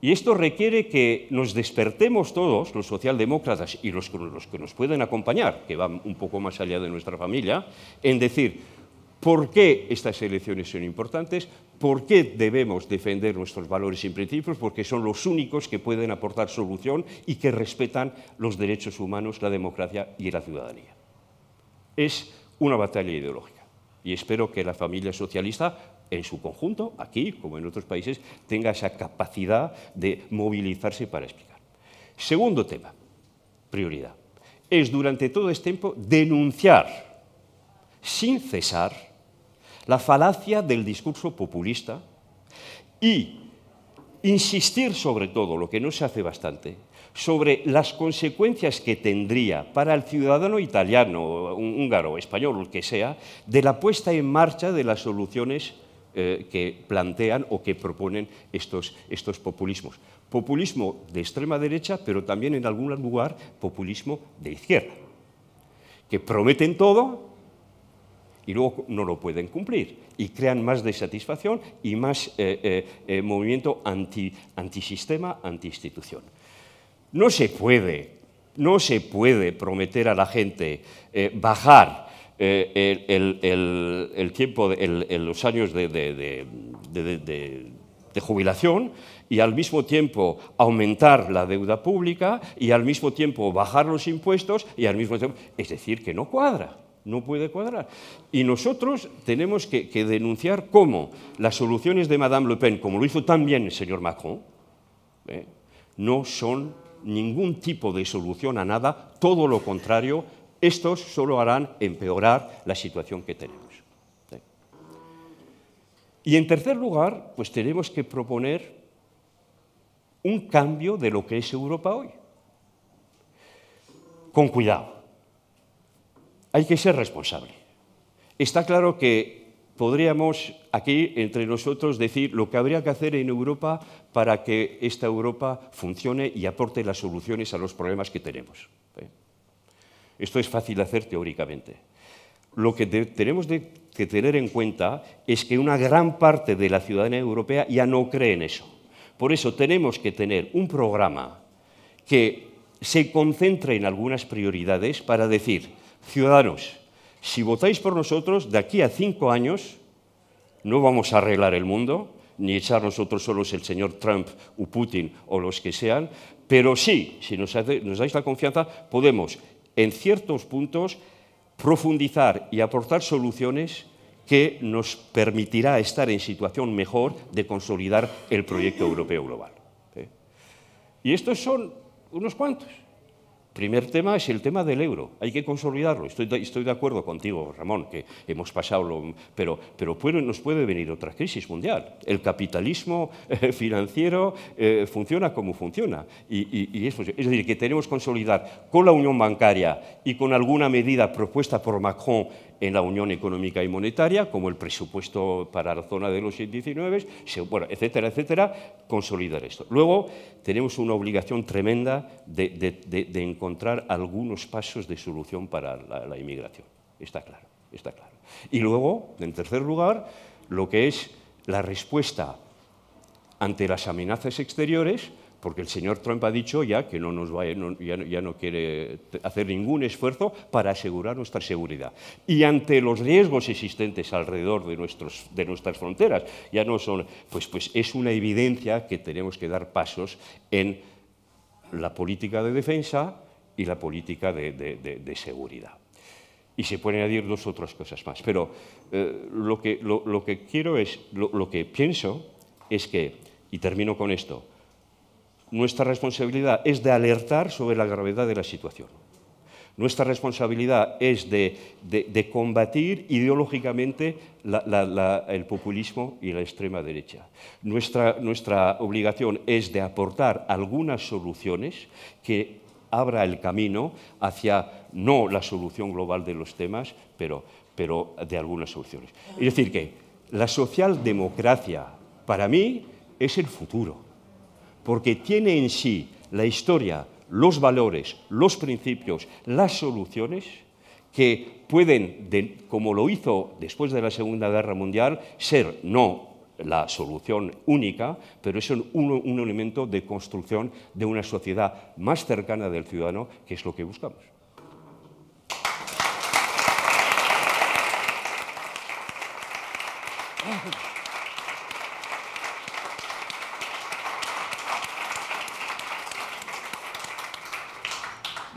Y esto requiere que nos despertemos todos, los socialdemócratas y los, los que nos pueden acompañar, que van un poco más allá de nuestra familia, en decir, ¿Por qué estas elecciones son importantes? ¿Por qué debemos defender nuestros valores y principios? Porque son los únicos que pueden aportar solución y que respetan los derechos humanos, la democracia y la ciudadanía. Es una batalla ideológica y espero que la familia socialista en su conjunto, aquí como en otros países, tenga esa capacidad de movilizarse para explicar. Segundo tema, prioridad, es durante todo este tiempo denunciar sin cesar la falacia del discurso populista y insistir sobre todo, lo que no se hace bastante, sobre las consecuencias que tendría para el ciudadano italiano, húngaro, español, o el que sea, de la puesta en marcha de las soluciones eh, que plantean o que proponen estos, estos populismos. Populismo de extrema derecha, pero también en algún lugar populismo de izquierda, que prometen todo y luego no lo pueden cumplir y crean más desatisfacción y más eh, eh, movimiento anti, antisistema, antiinstitución. No se puede, no se puede prometer a la gente bajar eh, el, tiempo, los años de, jubilación y al mismo tiempo aumentar la deuda pública y al mismo tiempo bajar los impuestos y al mismo tiempo... Es decir, que no cuadra no puede cuadrar. Y nosotros tenemos que, denunciar cómo las soluciones de Madame Le Pen, como lo hizo también el señor Macron, eh, no son ningún tipo de solución a nada, todo lo contrario estos solo harán empeorar la situación que tenemos. Y en tercer lugar, pues tenemos que proponer un cambio de lo que es Europa hoy. Con cuidado. Hay que ser responsable. Está claro que podríamos aquí entre nosotros decir lo que habría que hacer en Europa para que esta Europa funcione y aporte las soluciones a los problemas que tenemos. Esto es fácil de hacer teóricamente. Lo que tenemos que tener en cuenta es que una gran parte de la ciudadanía europea ya no cree en eso. Por eso tenemos que tener un programa que se concentre en algunas prioridades para decir, ciudadanos, si votáis por nosotros, de aquí a cinco años no vamos a arreglar el mundo, ni echar nosotros solos el señor Trump o Putin o los que sean, pero sí, si nos dais la confianza, podemos en ciertos puntos, profundizar y aportar soluciones que nos permitirá estar en situación mejor de consolidar el proyecto europeo global. ¿eh? Y estos son unos cuantos. Primer tema es el tema del euro. Hay que consolidarlo. Estoy, de acuerdo contigo, Ramón, que hemos pasado, lo, pero, pero nos puede venir otra crisis mundial. El capitalismo eh, financiero eh, funciona como funciona. Y, es, decir, que tenemos que consolidar con la unión bancaria y con alguna medida propuesta por Macron en la Unión Económica y Monetaria, como el presupuesto para la zona de los 19, etcétera, etcétera, consolidar esto. Luego tenemos una obligación tremenda de, encontrar algunos pasos de solución para la, la, inmigración. Está claro, está claro. Y luego, en tercer lugar, lo que es la respuesta ante las amenazas exteriores, porque el señor Trump ha dicho ya que no nos va, eh, ya, no quiere hacer ningún esfuerzo para asegurar nuestra seguridad. Y ante los riesgos existentes alrededor de, nuestras fronteras, ya no son, pues, pues, es una evidencia que tenemos que dar pasos en la política de defensa y la política de, seguridad. Y se pueden añadir dos otras cosas más. Pero eh, lo, que, quiero es, lo que pienso es que, y termino con esto, nuestra responsabilidad es de alertar sobre la gravedad de la situación. Nuestra responsabilidad es de, combatir ideológicamente el populismo y la extrema derecha. Nuestra, obligación es de aportar algunas soluciones que abra el camino hacia no la solución global de los temas, pero, pero de algunas soluciones. Es decir, que la socialdemocracia para mí es el futuro porque tiene en sí la historia, los valores, los principios, las soluciones que pueden, como lo hizo después de la Segunda Guerra Mundial, ser no la solución única, pero es un, elemento de construcción de una sociedad más cercana del ciudadano, que es lo que buscamos.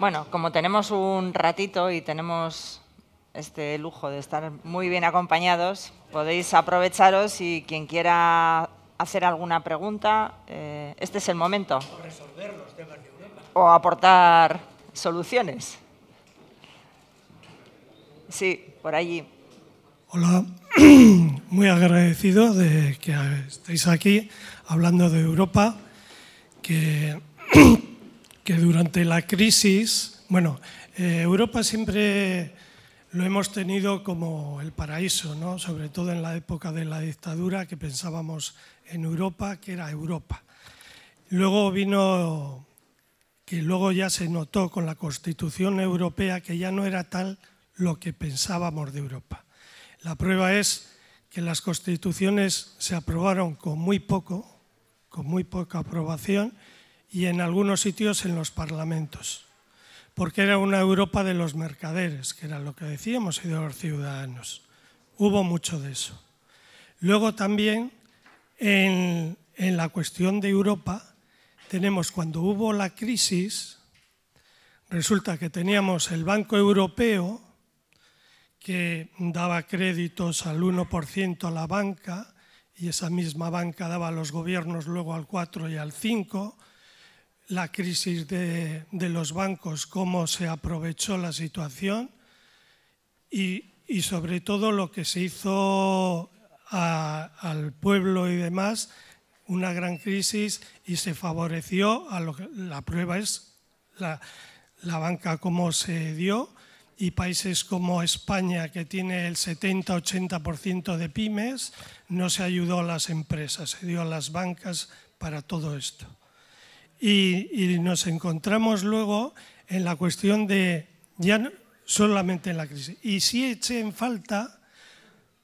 Bueno, como tenemos un ratito y tenemos este lujo de estar muy bien acompañados, podéis aprovecharos y quien quiera hacer alguna pregunta, eh, este es el momento. O resolver los de Europa. O aportar soluciones. Sí, por allí. Hola, muy agradecido de que estéis aquí hablando de Europa, que durante la crisis, bueno, eh, Europa siempre lo hemos tenido como el paraíso, sobre todo en la época de la dictadura, que pensábamos en Europa, que era Europa. Luego vino, que luego ya se notó con la Constitución Europea, que ya no era tal lo que pensábamos de Europa. La prueba es que las constituciones se aprobaron con muy poco, con muy poca aprobación, y en algunos sitios en los parlamentos, porque era una Europa de los mercaderes, que era lo que decíamos, y de los ciudadanos. Hubo mucho de eso. Luego también en, en la cuestión de Europa tenemos cuando hubo la crisis, resulta que teníamos el Banco Europeo que daba créditos al 1% a la banca y esa misma banca daba a los gobiernos luego al 4 y al 5 la crisis de, los bancos, cómo se aprovechó la situación y, sobre todo lo que se hizo al pueblo y demás, una gran crisis y se favoreció a lo la prueba es la, banca cómo se dio y países como España que tiene el 70-80% de pymes, no se ayudó a las empresas, se dio a las bancas para todo esto. Y, nos encontramos luego en la cuestión de, ya solamente en la crisis. Y si eché en falta,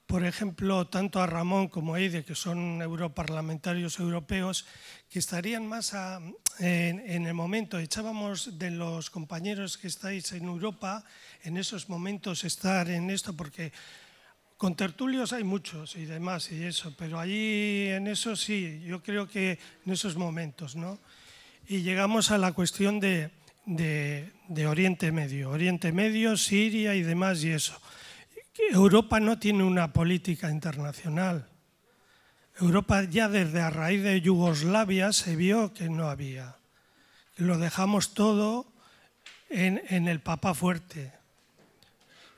por ejemplo, tanto a Ramón como a Eide, que son europarlamentarios europeos, que estarían más en, en, el momento, echábamos de los compañeros que estáis en Europa, en esos momentos estar en esto, porque con tertulios hay muchos y demás y eso, pero allí en eso sí, yo creo que en esos momentos, ¿no? y llegamos a la cuestión de, Oriente Medio. Oriente Medio, Siria y demás y eso. Europa no tiene una política internacional. Europa ya desde a raíz de Yugoslavia se vio que no había. Lo dejamos todo en, en el papa fuerte.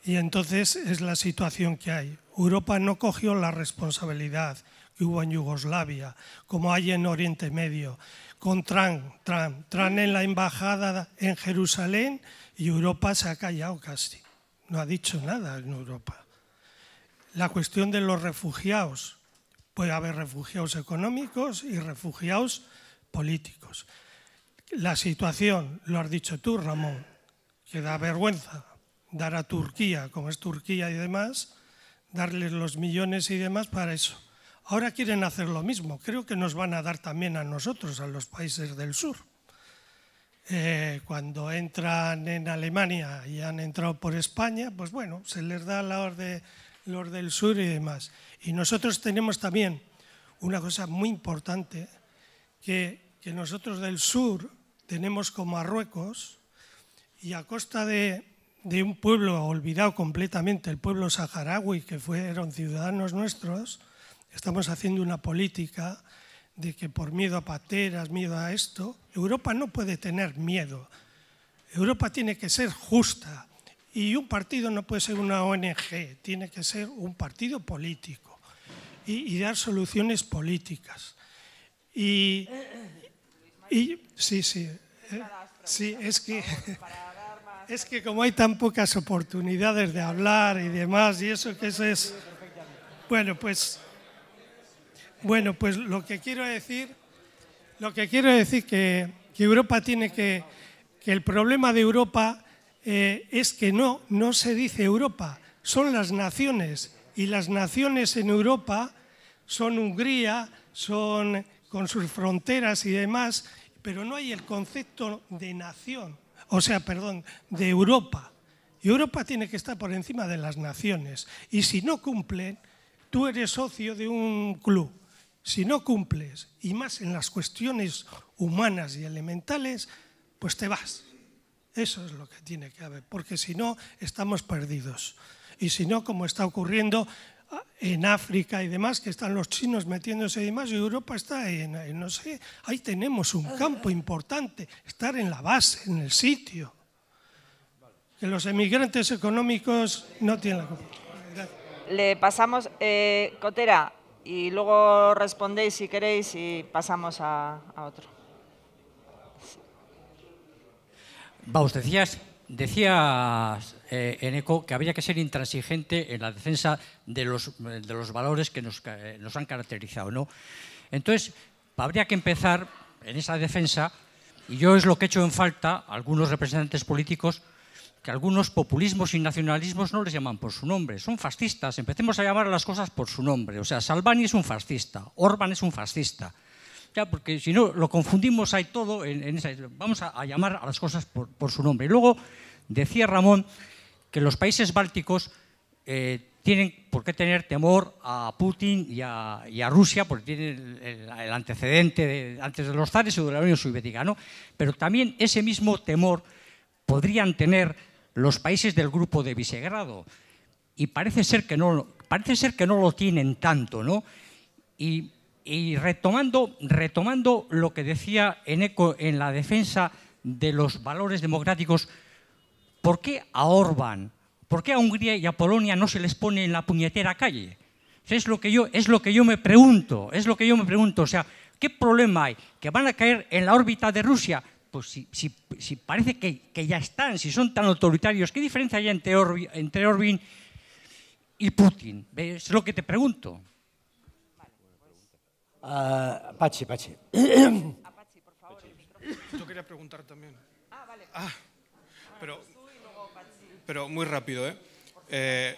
Y entonces es la situación que hay. Europa no cogió la responsabilidad que hubo en Yugoslavia, como hay en Oriente Medio con Trump, Trump, en la embajada en Jerusalén y Europa se ha callado casi, no ha dicho nada en Europa. La cuestión de los refugiados, puede haber refugiados económicos y refugiados políticos. La situación, lo has dicho tú, Ramón, que da vergüenza dar a Turquía, como es Turquía y demás, darles los millones y demás para eso. Ahora quieren hacer lo mismo. Creo que nos van a dar también a nosotros, a los países del sur. Eh, cuando entran en Alemania y han entrado por España, pues bueno, se les da la orden los del sur y demás. Y nosotros tenemos también una cosa muy importante, que, nosotros del sur tenemos como Marruecos y a costa de, de un pueblo olvidado completamente, el pueblo saharaui, que fueron ciudadanos nuestros, estamos haciendo una política de que por miedo a pateras, miedo a esto, Europa no puede tener miedo. Europa tiene que ser justa y un partido no puede ser una ONG, tiene que ser un partido político y, dar soluciones políticas. Y, sí, sí, eh, sí, es que es que como hay tan pocas oportunidades de hablar y demás y eso que eso es bueno pues bueno, pues lo que quiero decir, lo que quiero decir que, Europa tiene que, que el problema de Europa eh, es que no, no se dice Europa, son las naciones y las naciones en Europa son Hungría, son con sus fronteras y demás, pero no hay el concepto de nación, o sea, perdón, de Europa. Europa tiene que estar por encima de las naciones y si no cumplen, tú eres socio de un club si no cumples, y más en las cuestiones humanas y elementales, pues te vas. Eso es lo que tiene que haber, porque si no, estamos perdidos. Y si no, como está ocurriendo ah, en África y demás, que están los chinos metiéndose y demás, y Europa está en, no sé, ahí tenemos un campo importante, estar en la base, en el sitio. Que los emigrantes económicos no tienen la Le pasamos, eh, Cotera, y luego respondéis si queréis y pasamos a, otro. Vamos, decías, decías eh, eco que había que ser intransigente en la defensa de los, eh, de los valores que nos, eh, nos han caracterizado. ¿no? Entonces, habría que empezar en esa defensa, y yo es lo que he hecho en falta, algunos representantes políticos, que algunos populismos y nacionalismos no les llaman por su nombre, son fascistas, empecemos a llamar a las cosas por su nombre. O sea, Salvani es un fascista, Orban es un fascista. Ya, porque si no, lo confundimos, ahí todo, en, esa, vamos a, llamar a las cosas por, su nombre. Y luego decía Ramón que los países bálticos eh, tienen por qué tener temor a Putin y a, Rusia, porque tienen el, antecedente de, antes de los zares y de la Unión Soviética, ¿no? Pero también ese mismo temor podrían tener los países del grupo de Visegrado. Y parece ser que no, parece ser que no lo tienen tanto, ¿no? Y, retomando, retomando lo que decía en eco en la defensa de los valores democráticos, ¿por qué a Orban, por qué a Hungría y a Polonia no se les pone en la puñetera calle? Es lo que yo, es lo que yo me pregunto, es lo que yo me pregunto. O sea, ¿qué problema hay? ¿Que van a caer en la órbita de Rusia? pues si, si, si parece que, que, ya están, si son tan autoritarios, ¿qué diferencia hay entre, entre Orbán y Putin? Es lo que te pregunto. Ah, Pachi, Pachi. Apache, por favor, el Yo quería preguntar también. Ah, vale. Ah, pero, pero muy rápido, ¿eh? eh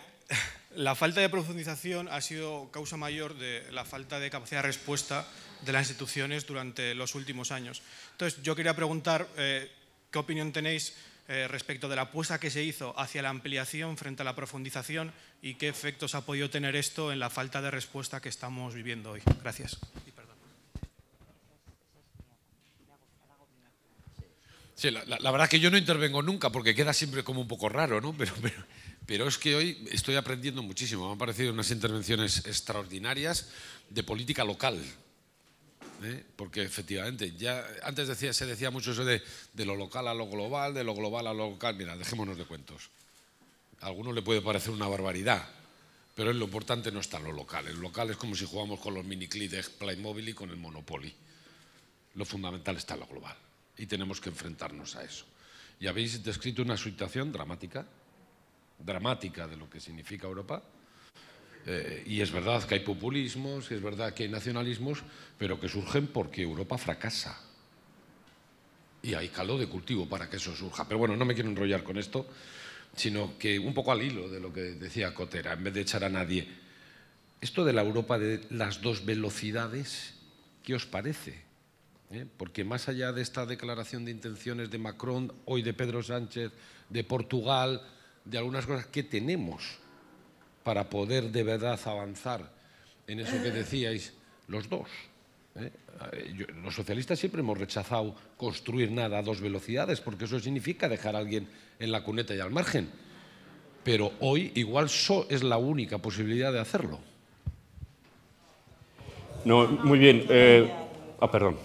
la falta de profundización ha sido causa mayor de la falta de capacidad de respuesta de las instituciones durante los últimos años. Entonces, yo quería preguntar eh, qué opinión tenéis eh, respecto de la apuesta que se hizo hacia la ampliación frente a la profundización y qué efectos ha podido tener esto en la falta de respuesta que estamos viviendo hoy. Gracias. la, la, la verdad que yo no intervengo nunca porque queda siempre como un poco raro, ¿no? Pero es que hoy estoy aprendiendo muchísimo. Me han parecido unas intervenciones extraordinarias de política local. ¿eh? Porque efectivamente, ya antes decía, se decía mucho eso de, lo local a lo global, de lo global a lo local. Mira, dejémonos de cuentos. A algunos le puede parecer una barbaridad, pero lo importante no está lo local. lo local es como si jugamos con los mini de Playmobil y con el Monopoly. Lo fundamental está en lo global y tenemos que enfrentarnos a eso. Y habéis descrito una situación dramática dramática de lo que significa Europa. Eh, y es verdad que hay populismos, es verdad que hay nacionalismos, pero que surgen porque Europa fracasa. Y hay caldo de cultivo para que eso surja. Pero bueno, no me quiero enrollar con esto, sino que un poco al hilo de lo que decía Cotera, en vez de echar a nadie, esto de la Europa de las dos velocidades, ¿qué os parece? Eh, porque más allá de esta declaración de intenciones de Macron, hoy de Pedro Sánchez, de Portugal, de algunas cosas que tenemos para poder de verdad avanzar en eso que decíais los dos. ¿eh? Eh, los socialistas siempre hemos rechazado construir nada a dos velocidades, porque eso significa dejar a alguien en la cuneta y al margen. Pero hoy igual eso es la única posibilidad de hacerlo. No, muy bien. Eh, ah, perdón.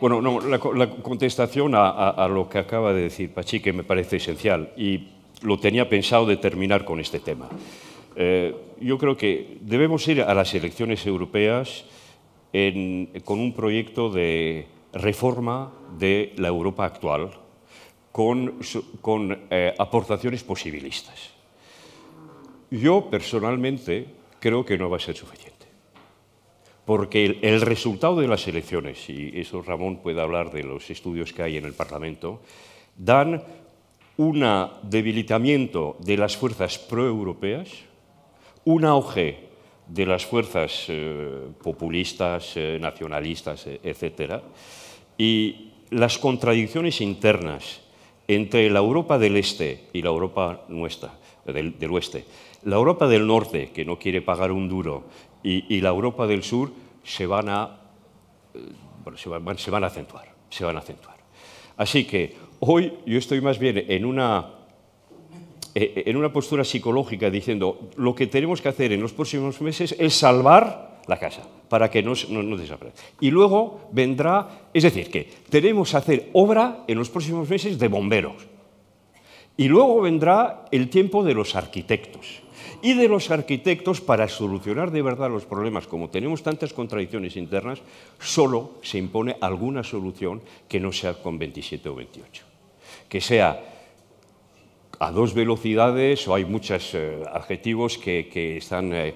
Bueno, no, la, contestación a, a, lo que acaba de decir Pachique me parece esencial. Y lo tenía pensado de terminar con este tema. Eh, yo creo que debemos ir a las elecciones europeas con un proyecto de reforma de la Europa actual, con, eh, aportaciones posibilistas. Yo personalmente creo que no va a ser suficiente porque el, resultado de las elecciones, y eso Ramón puede hablar de los estudios que hay en el Parlamento, dan un debilitamiento de las fuerzas proeuropeas, un auge de las fuerzas eh, populistas, eh, nacionalistas, eh, etc. Y las contradicciones internas entre la Europa del Este y la Europa nuestra, del, Oeste. La Europa del Norte, que no quiere pagar un duro, y, la Europa del Sur se van a, a acentuar. Se van a acentuar. Así que Hoy yo estoy más bien en una, eh, en una postura psicológica diciendo lo que tenemos que hacer en los próximos meses es salvar la casa para que no, desaparezca. Y luego vendrá, es decir, que tenemos que hacer obra en los próximos meses de bomberos. Y luego vendrá el tiempo de los arquitectos. Y de los arquitectos, para solucionar de verdad los problemas, como tenemos tantas contradicciones internas, solo se impone alguna solución que no sea con 27 o 28 que sea a dos velocidades, o hay muchos eh, adjetivos que, están eh,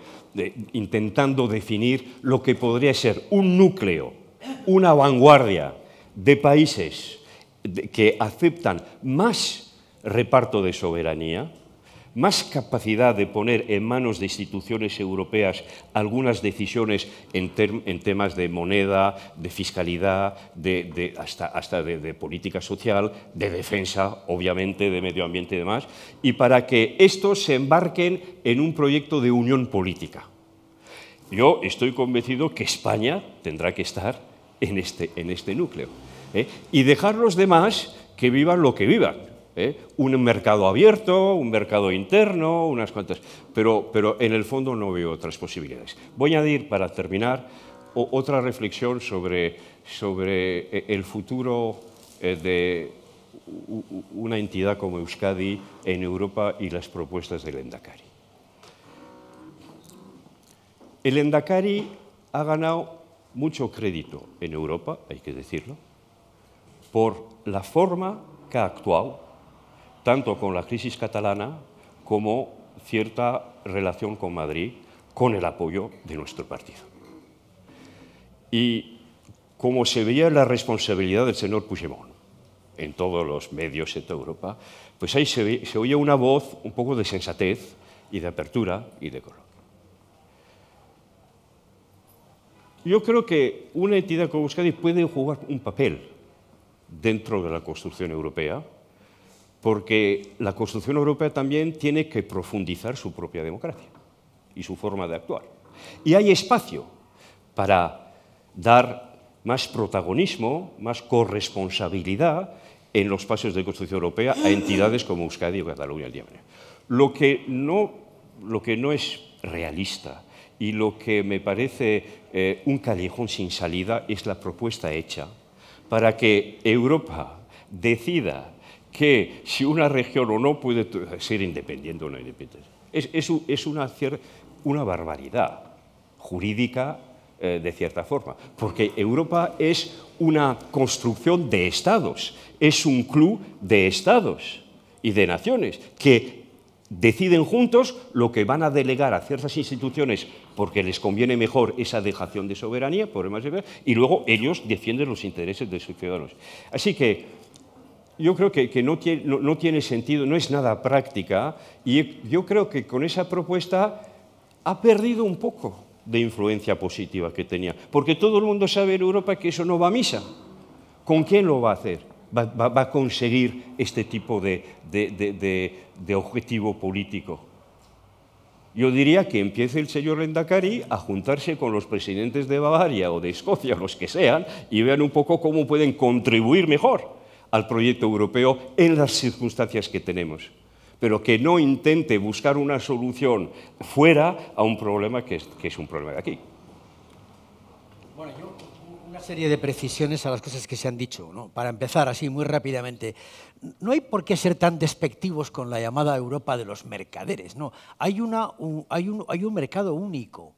intentando definir lo que podría ser un núcleo, una vanguardia de países que aceptan más reparto de soberanía, más capacidad de poner en manos de instituciones europeas algunas decisiones en, temas de moneda, de fiscalidad, hasta, de, política social, de defensa, obviamente, de medio ambiente y demás, y para que estos se embarquen en un proyecto de unión política. Yo estoy convencido que España tendrá que estar en este, este núcleo. ¿eh? Y dejar los demás que vivan lo que vivan ¿eh? Un mercado abierto, un mercado interno, unas cuantas... Pero, pero en el fondo no veo otras posibilidades. Voy a añadir, para terminar, otra reflexión sobre, sobre eh, el futuro eh, de una entidad como Euskadi en Europa y las propuestas del Endacari. El Endacari ha ganado mucho crédito en Europa, hay que decirlo, por la forma que ha actuado tanto con la crisis catalana como cierta relación con Madrid, con el apoyo de nuestro partido. Y como se veía la responsabilidad del señor Puigdemont en todos los medios de toda Europa, pues ahí se, oye oía una voz un poco de sensatez y de apertura y de color. Yo creo que una entidad como Euskadi puede jugar un papel dentro de la construcción europea, porque la construcción europea también tiene que profundizar su propia democracia y su forma de actuar. Y hay espacio para dar más protagonismo, más corresponsabilidad en los pasos de construcción europea a entidades como Euskadi o Cataluña el Lo que no, es realista y lo que me parece eh, un callejón sin salida es la propuesta hecha para que Europa decida que si una región o no puede ser independiente o no independiente. Es, una, barbaridad jurídica eh, de cierta forma, porque Europa es una construcción de estados, es un club de estados y de naciones que deciden juntos lo que van a delegar a ciertas instituciones porque les conviene mejor esa dejación de soberanía, por más y luego ellos defienden los intereses de sus ciudadanos. Así que yo creo que, no, tiene, sentido, no es nada práctica, y yo creo que con esa propuesta ha perdido un poco de influencia positiva que tenía, porque todo el mundo sabe en Europa que eso no va a misa. ¿Con quién lo va a hacer? ¿Va, a conseguir este tipo de, objetivo político? Yo diría que empiece el señor Lendakari a juntarse con los presidentes de Bavaria o de Escocia, los que sean, y vean un poco cómo pueden contribuir mejor al proyecto europeo en las circunstancias que tenemos, pero que no intente buscar una solución fuera a un problema que es, un problema de aquí. Bueno, yo una serie de precisiones a las cosas que se han dicho. Para empezar, así muy rápidamente, no hay por qué ser tan despectivos con la llamada Europa de los mercaderes. No, hay, una, hay, hay un mercado único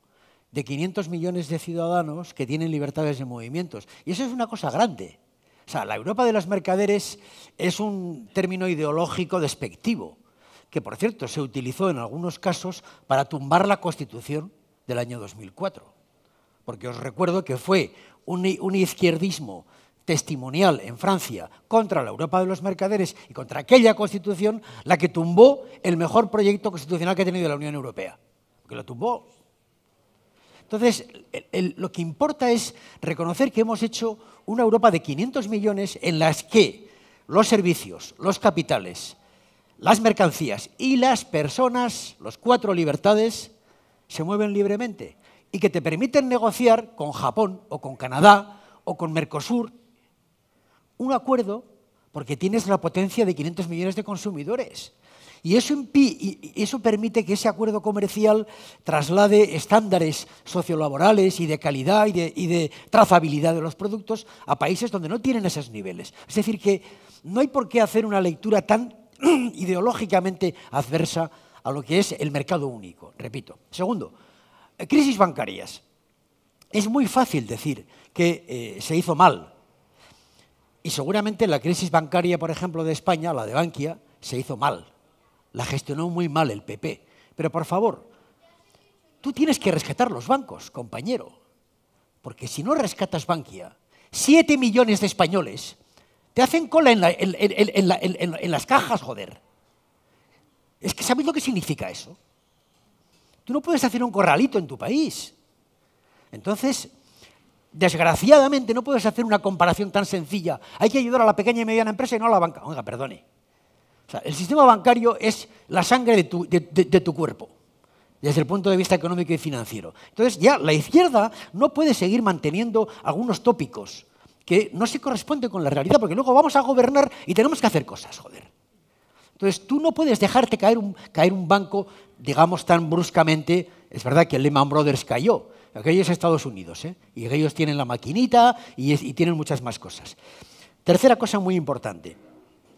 de 500 millones de ciudadanos que tienen libertades de movimientos. Y eso es una cosa grande. O sea, la Europa de los mercaderes es un término ideológico despectivo, que por cierto se utilizó en algunos casos para tumbar la Constitución del año 2004. Porque os recuerdo que fue un, izquierdismo testimonial en Francia contra la Europa de los mercaderes y contra aquella Constitución la que tumbó el mejor proyecto constitucional que ha tenido la Unión Europea. Que lo tumbó entonces, lo que importa es reconocer que hemos hecho una Europa de 500 millones en las que los servicios, los capitales, las mercancías y las personas, los cuatro libertades, se mueven libremente y que te permiten negociar con Japón o con Canadá o con Mercosur un acuerdo porque tienes la potencia de 500 millones de consumidores. Y eso, permite que ese acuerdo comercial traslade estándares sociolaborales y de calidad y de, trazabilidad de los productos a países donde no tienen esos niveles. Es decir, que no hay por qué hacer una lectura tan ideológicamente adversa a lo que es el mercado único, repito. Segundo, eh, crisis bancarias. Es muy fácil decir que eh, se hizo mal. Y seguramente la crisis bancaria, por ejemplo, de España, la de Bankia, se hizo mal la gestionó muy mal el PP. Pero por favor, tú tienes que rescatar los bancos, compañero. Porque si no rescatas Bankia, siete millones de españoles te hacen cola en, en, las cajas, joder. Es que ¿sabéis lo que significa eso? Tú no puedes hacer un corralito en tu país. Entonces, desgraciadamente no puedes hacer una comparación tan sencilla. Hay que ayudar a la pequeña y mediana empresa y no a la banca. Oiga, perdone el sistema bancario es la sangre de tu, cuerpo desde el punto de vista económico y financiero. Entonces ya la izquierda no puede seguir manteniendo algunos tópicos que no se corresponden con la realidad, porque luego vamos a gobernar y tenemos que hacer cosas, joder. Entonces tú no puedes dejarte caer un, banco, digamos, tan bruscamente. Es verdad que Lehman Brothers cayó, aquellos Estados Unidos, ¿eh? y ellos tienen la maquinita y tienen muchas más cosas. Tercera cosa muy importante.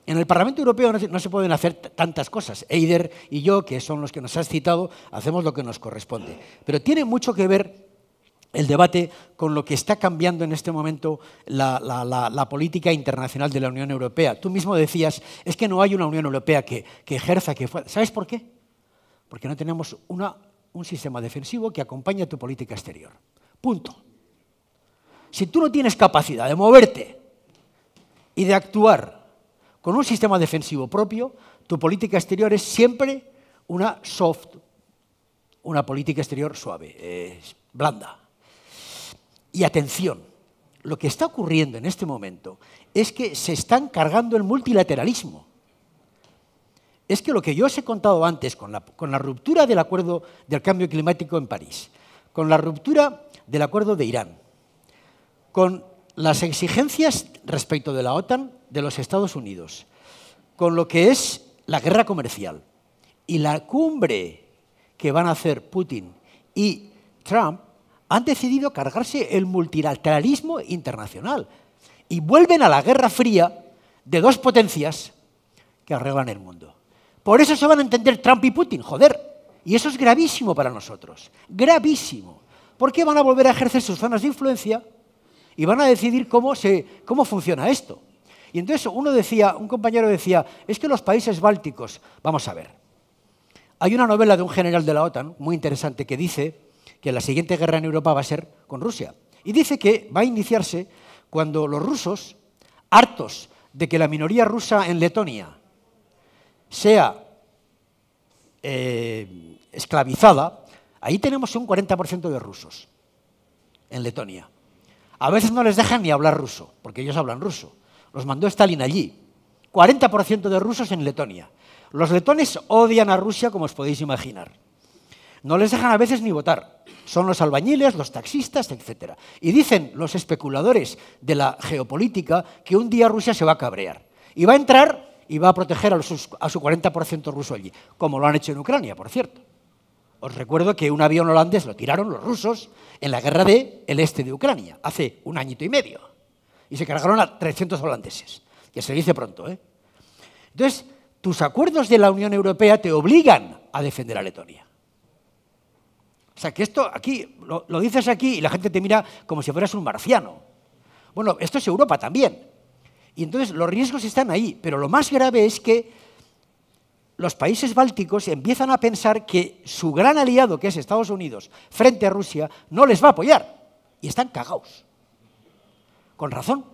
En el Parlamento Europeo no se pueden hacer tantas cosas. Eider y yo, que son los que nos has citado, hacemos lo que nos corresponde. Pero tiene mucho que ver el debate con lo que está cambiando en este momento la, política internacional de la Unión Europea. Tú mismo decías, es que no hay una Unión Europea que, ejerza, que ¿Sabes por qué? Porque no tenemos un sistema defensivo que acompañe tu política exterior. Punto. Si tú no tienes capacidad de moverte y de actuar con un sistema defensivo propio, tu política exterior es siempre una soft, una política exterior suave, blanda. Y atención, lo que está ocurriendo en este momento es que se están cargando el multilateralismo. Es que lo que yo os he contado antes con la ruptura del acuerdo del cambio climático en París, con la ruptura del acuerdo de Irán, con las exigencias respecto de la OTAN de los Estados Unidos, con lo que es la guerra comercial y la cumbre que van a hacer Putin y Trump, han decidido cargarse el multilateralismo internacional y vuelven a la Guerra Fría de dos potencias que arreglan el mundo. Por eso se van a entender Trump y Putin, joder. Y eso es gravísimo para nosotros, gravísimo. qué van a volver a ejercer sus zonas de influencia y van a decidir cómo, se, cómo funciona esto. Y entonces uno decía, un compañero decía, es que los países bálticos, vamos a ver, hay una novela de un general de la OTAN muy interesante que dice que la siguiente guerra en Europa va a ser con Rusia. Y dice que va a iniciarse cuando los rusos, hartos de que la minoría rusa en Letonia sea eh, esclavizada, ahí tenemos un 40% de rusos en Letonia. A veces no les dejan ni hablar ruso, porque ellos hablan ruso. Los mandó Stalin allí. 40% de rusos en Letonia. Los letones odian a Rusia, como os podéis imaginar. No les dejan a veces ni votar. Son los albañiles, los taxistas, etc. Y dicen los especuladores de la geopolítica que un día Rusia se va a cabrear. Y va a entrar y va a proteger a, a su 40% ruso allí, como lo han hecho en Ucrania, por cierto. Os recuerdo que un avión holandés lo tiraron los rusos en la guerra del este de Ucrania, hace un añito y medio. Y se cargaron a 300 holandeses, que se dice pronto. ¿eh? Entonces, tus acuerdos de la Unión Europea te obligan a defender a Letonia. O sea, que esto aquí, lo, lo dices aquí y la gente te mira como si fueras un marciano. Bueno, esto es Europa también. Y entonces los riesgos están ahí, pero lo más grave es que los países bálticos empiezan a pensar que su gran aliado, que es Estados Unidos, frente a Rusia, no les va a apoyar. Y están cagados. Con razón.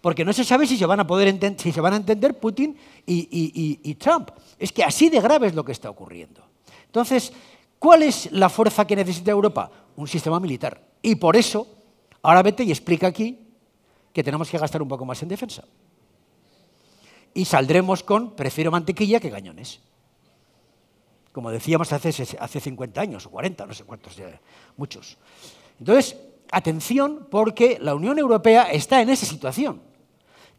Porque no se sabe si se van a, poder si se van a entender Putin y, y Trump. Es que así de grave es lo que está ocurriendo. Entonces, ¿cuál es la fuerza que necesita Europa? Un sistema militar. Y por eso, ahora vete y explica aquí que tenemos que gastar un poco más en defensa y saldremos con prefiero mantequilla que gañones. Como decíamos hace, hace 50 años, o 40, no sé cuántos, muchos. Entonces, atención porque la Unión Europea está en esa situación.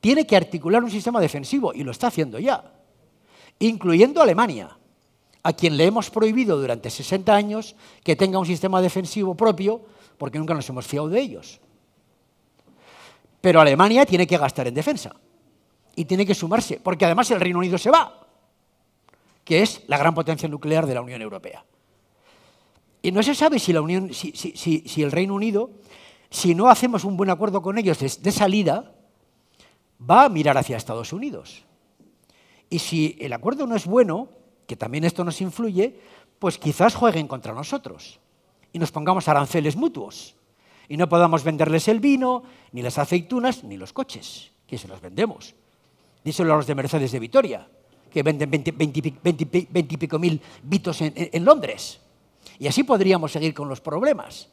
Tiene que articular un sistema defensivo y lo está haciendo ya, incluyendo Alemania, a quien le hemos prohibido durante 60 años que tenga un sistema defensivo propio porque nunca nos hemos fiado de ellos. Pero Alemania tiene que gastar en defensa y tiene que sumarse, porque además el Reino Unido se va, que es la gran potencia nuclear de la Unión Europea. Y no se sabe si, el Reino Unido, si no hacemos un buen acuerdo con ellos de, de salida, va a mirar hacia Estados Unidos. Y si el acuerdo no es bueno, que también esto nos influye, pues quizás jueguen contra nosotros y nos pongamos aranceles mutuos y no podamos venderles el vino, ni las aceitunas, ni los coches, que se los vendemos. Díselo a los de Mercedes de Vitoria, que venden 20, y pico mil vitos en, Londres. Y así podríamos seguir con los problemas.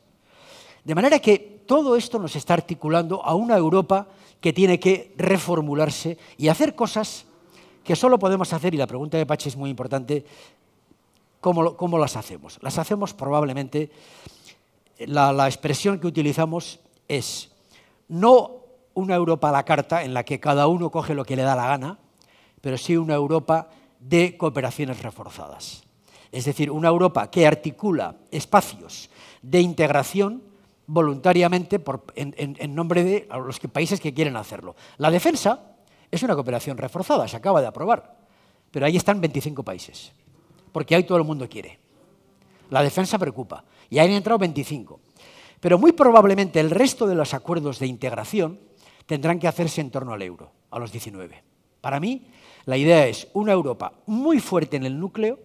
De manera que todo esto nos está articulando a una Europa que tiene que reformularse y hacer cosas que solo podemos hacer, y la pregunta de Pache es muy importante, ¿cómo, las hacemos? Las hacemos probablemente, la expresión que utilizamos es no una Europa a la carta en la que cada uno coge lo que le da la gana, pero sí una Europa de cooperaciones reforzadas. Es decir, una Europa que articula espacios de integración voluntariamente en, nombre de los países que quieren hacerlo. La defensa es una cooperación reforzada, se acaba de aprobar, pero ahí están 25 países, porque ahí todo el mundo quiere. La defensa preocupa, y ahí han entrado 25. Pero muy probablemente el resto de los acuerdos de integración tendrán que hacerse en torno al euro, a los 19. Para mí, la idea es una Europa muy fuerte en el núcleo,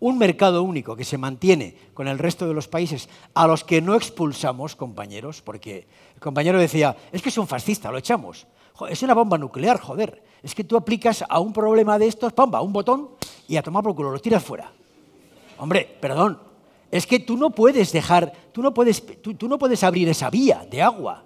un mercado único que se mantiene con el resto de los países a los que no expulsamos, compañeros, porque el compañero decía, es que es un fascista, lo echamos. es una bomba nuclear, joder. Es que tú aplicas a un problema de estos, pamba, un botón y a tomar por culo, lo tiras fuera. Hombre, perdón, es que tú no puedes dejar, tú no puedes, tú no puedes abrir esa vía de agua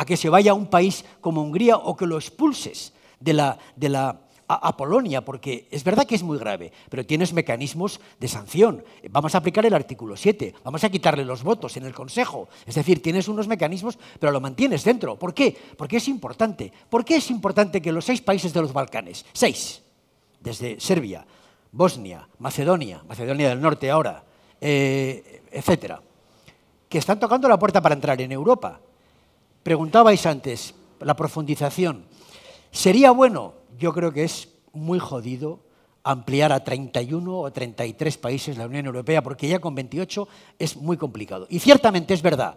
a que se vaya a un país como Hungría o que lo expulses de la, de la a, Polonia, porque es verdad que es muy grave, pero tienes mecanismos de sanción. Vamos a aplicar el artículo 7, vamos a quitarle los votos en el Consejo. Es decir, tienes unos mecanismos, pero lo mantienes dentro. ¿Por qué? Porque es importante. ¿Por qué es importante que los seis países de los Balcanes, seis, desde Serbia, Bosnia, Macedonia, Macedonia del Norte ahora, eh, etcétera, que están tocando la puerta para entrar en Europa, Preguntabais antes, la profundización. ¿Sería bueno? Yo creo que es muy jodido ampliar a 31 o 33 países la Unión Europea, porque ya con 28 es muy complicado. Y ciertamente es verdad,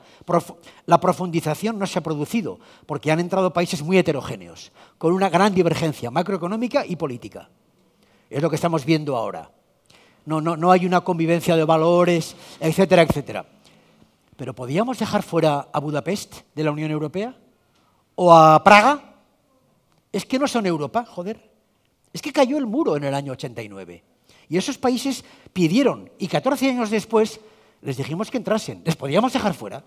la profundización no se ha producido, porque han entrado países muy heterogéneos, con una gran divergencia macroeconómica y política. Es lo que estamos viendo ahora. No, no, no hay una convivencia de valores, etcétera, etcétera. ¿Pero podíamos dejar fuera a Budapest de la Unión Europea? ¿O a Praga? Es que no son Europa, joder. Es que cayó el muro en el año 89. Y esos países pidieron, y 14 años después les dijimos que entrasen. Les podíamos dejar fuera.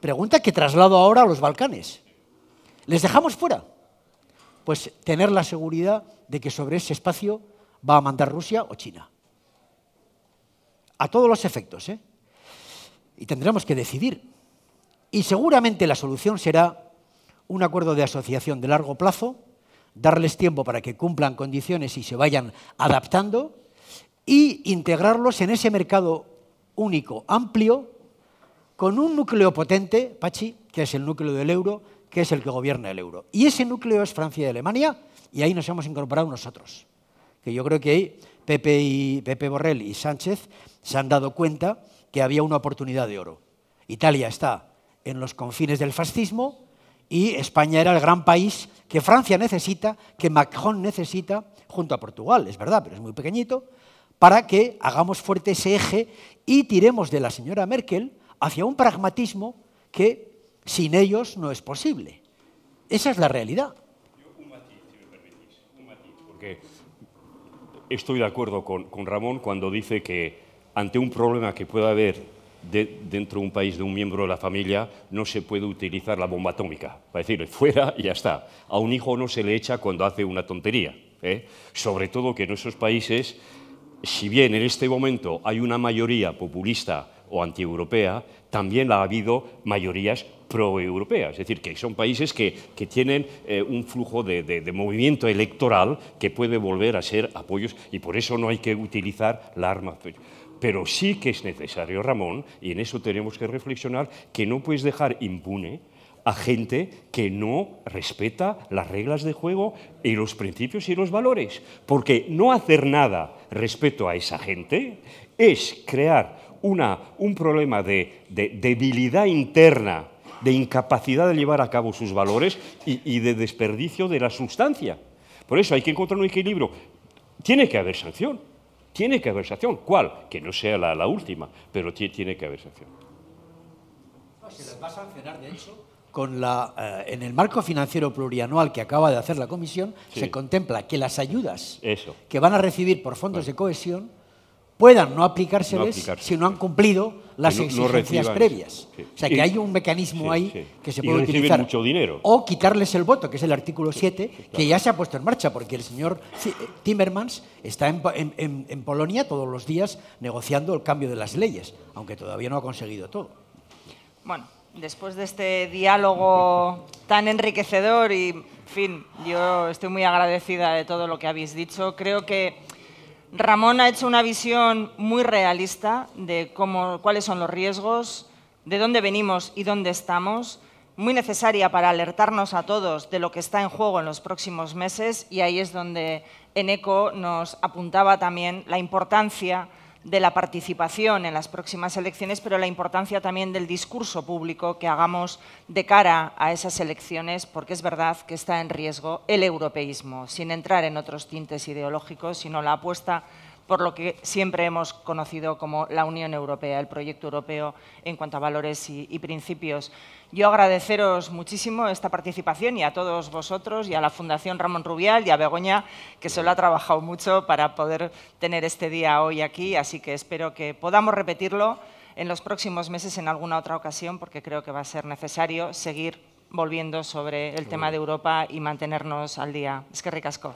Pregunta que traslado ahora a los Balcanes. ¿Les dejamos fuera? Pues tener la seguridad de que sobre ese espacio va a mandar Rusia o China. A todos los efectos, ¿eh? y tendremos que decidir. Y seguramente la solución será un acuerdo de asociación de largo plazo, darles tiempo para que cumplan condiciones y se vayan adaptando y integrarlos en ese mercado único, amplio, con un núcleo potente, Pachi, que es el núcleo del euro, que es el que gobierna el euro. Y ese núcleo es Francia y Alemania, y ahí nos hemos incorporado nosotros. Que yo creo que ahí Pepe, y, Pepe Borrell y Sánchez se han dado cuenta que había una oportunidad de oro. Italia está en los confines del fascismo y España era el gran país que Francia necesita, que Macron necesita, junto a Portugal, es verdad, pero es muy pequeñito, para que hagamos fuerte ese eje y tiremos de la señora Merkel hacia un pragmatismo que sin ellos no es posible. Esa es la realidad. un matiz, porque estoy de acuerdo con Ramón cuando dice que ante un problema que pueda haber dentro de un país de un miembro de la familia, no se puede utilizar la bomba atómica. Para decirle, fuera y ya está. A un hijo no se le echa cuando hace una tontería. ¿eh? Sobre todo que en esos países, si bien en este momento hay una mayoría populista o antieuropea, también ha habido mayorías proeuropeas, es decir, que son países que, tienen eh, un flujo de, movimiento electoral que puede volver a ser apoyos y por eso no hay que utilizar la arma pero sí que es necesario, Ramón, y en eso tenemos que reflexionar, que no puedes dejar impune a gente que no respeta las reglas de juego y los principios y los valores. Porque no hacer nada respecto a esa gente es crear un problema de, debilidad interna, de incapacidad de llevar a cabo sus valores y de desperdicio de la sustancia. Por eso hay que encontrar un equilibrio. Tiene que haber sanción tiene que haber sanción. ¿Cuál? Que no sea la, última, pero tiene que haber sanción. Se les va a sancionar, de hecho, con la, eh, en el marco financiero plurianual que acaba de hacer la Comisión, se contempla que las ayudas que van a recibir por fondos de cohesión puedan no aplicárseles, si no han cumplido las exigencias previas. O sea, que hay un mecanismo ahí que se puede utilizar. O quitarles el voto, que es el artículo 7, que ya se ha puesto en marcha, porque el señor eh, Timmermans está en, en Polonia todos los días negociando el cambio de las leyes, aunque todavía no ha conseguido todo. Bueno, después de este diálogo tan enriquecedor y, en fin, yo estoy muy agradecida de todo lo que habéis dicho. Creo que Ramón ha hecho una visión muy realista de cómo, cuáles son los riesgos, de dónde venimos y dónde estamos, muy necesaria para alertarnos a todos de lo que está en juego en los próximos meses y ahí es donde Eneco nos apuntaba también la importancia de la participación en las próximas elecciones, pero la importancia también del discurso público que hagamos de cara a esas elecciones, porque es verdad que está en riesgo el europeísmo, sin entrar en otros tintes ideológicos, sino la apuesta por lo que siempre hemos conocido como la Unión Europea, el proyecto europeo en cuanto a valores y, principios. Yo agradeceros muchísimo esta participación y a todos vosotros y a la Fundación Ramón Rubial y a Begoña, que solo ha trabajado mucho para poder tener este día hoy aquí, así que espero que podamos repetirlo en los próximos meses en alguna otra ocasión, porque creo que va a ser necesario seguir volviendo sobre el tema de Europa y mantenernos al día. Es que ricasco.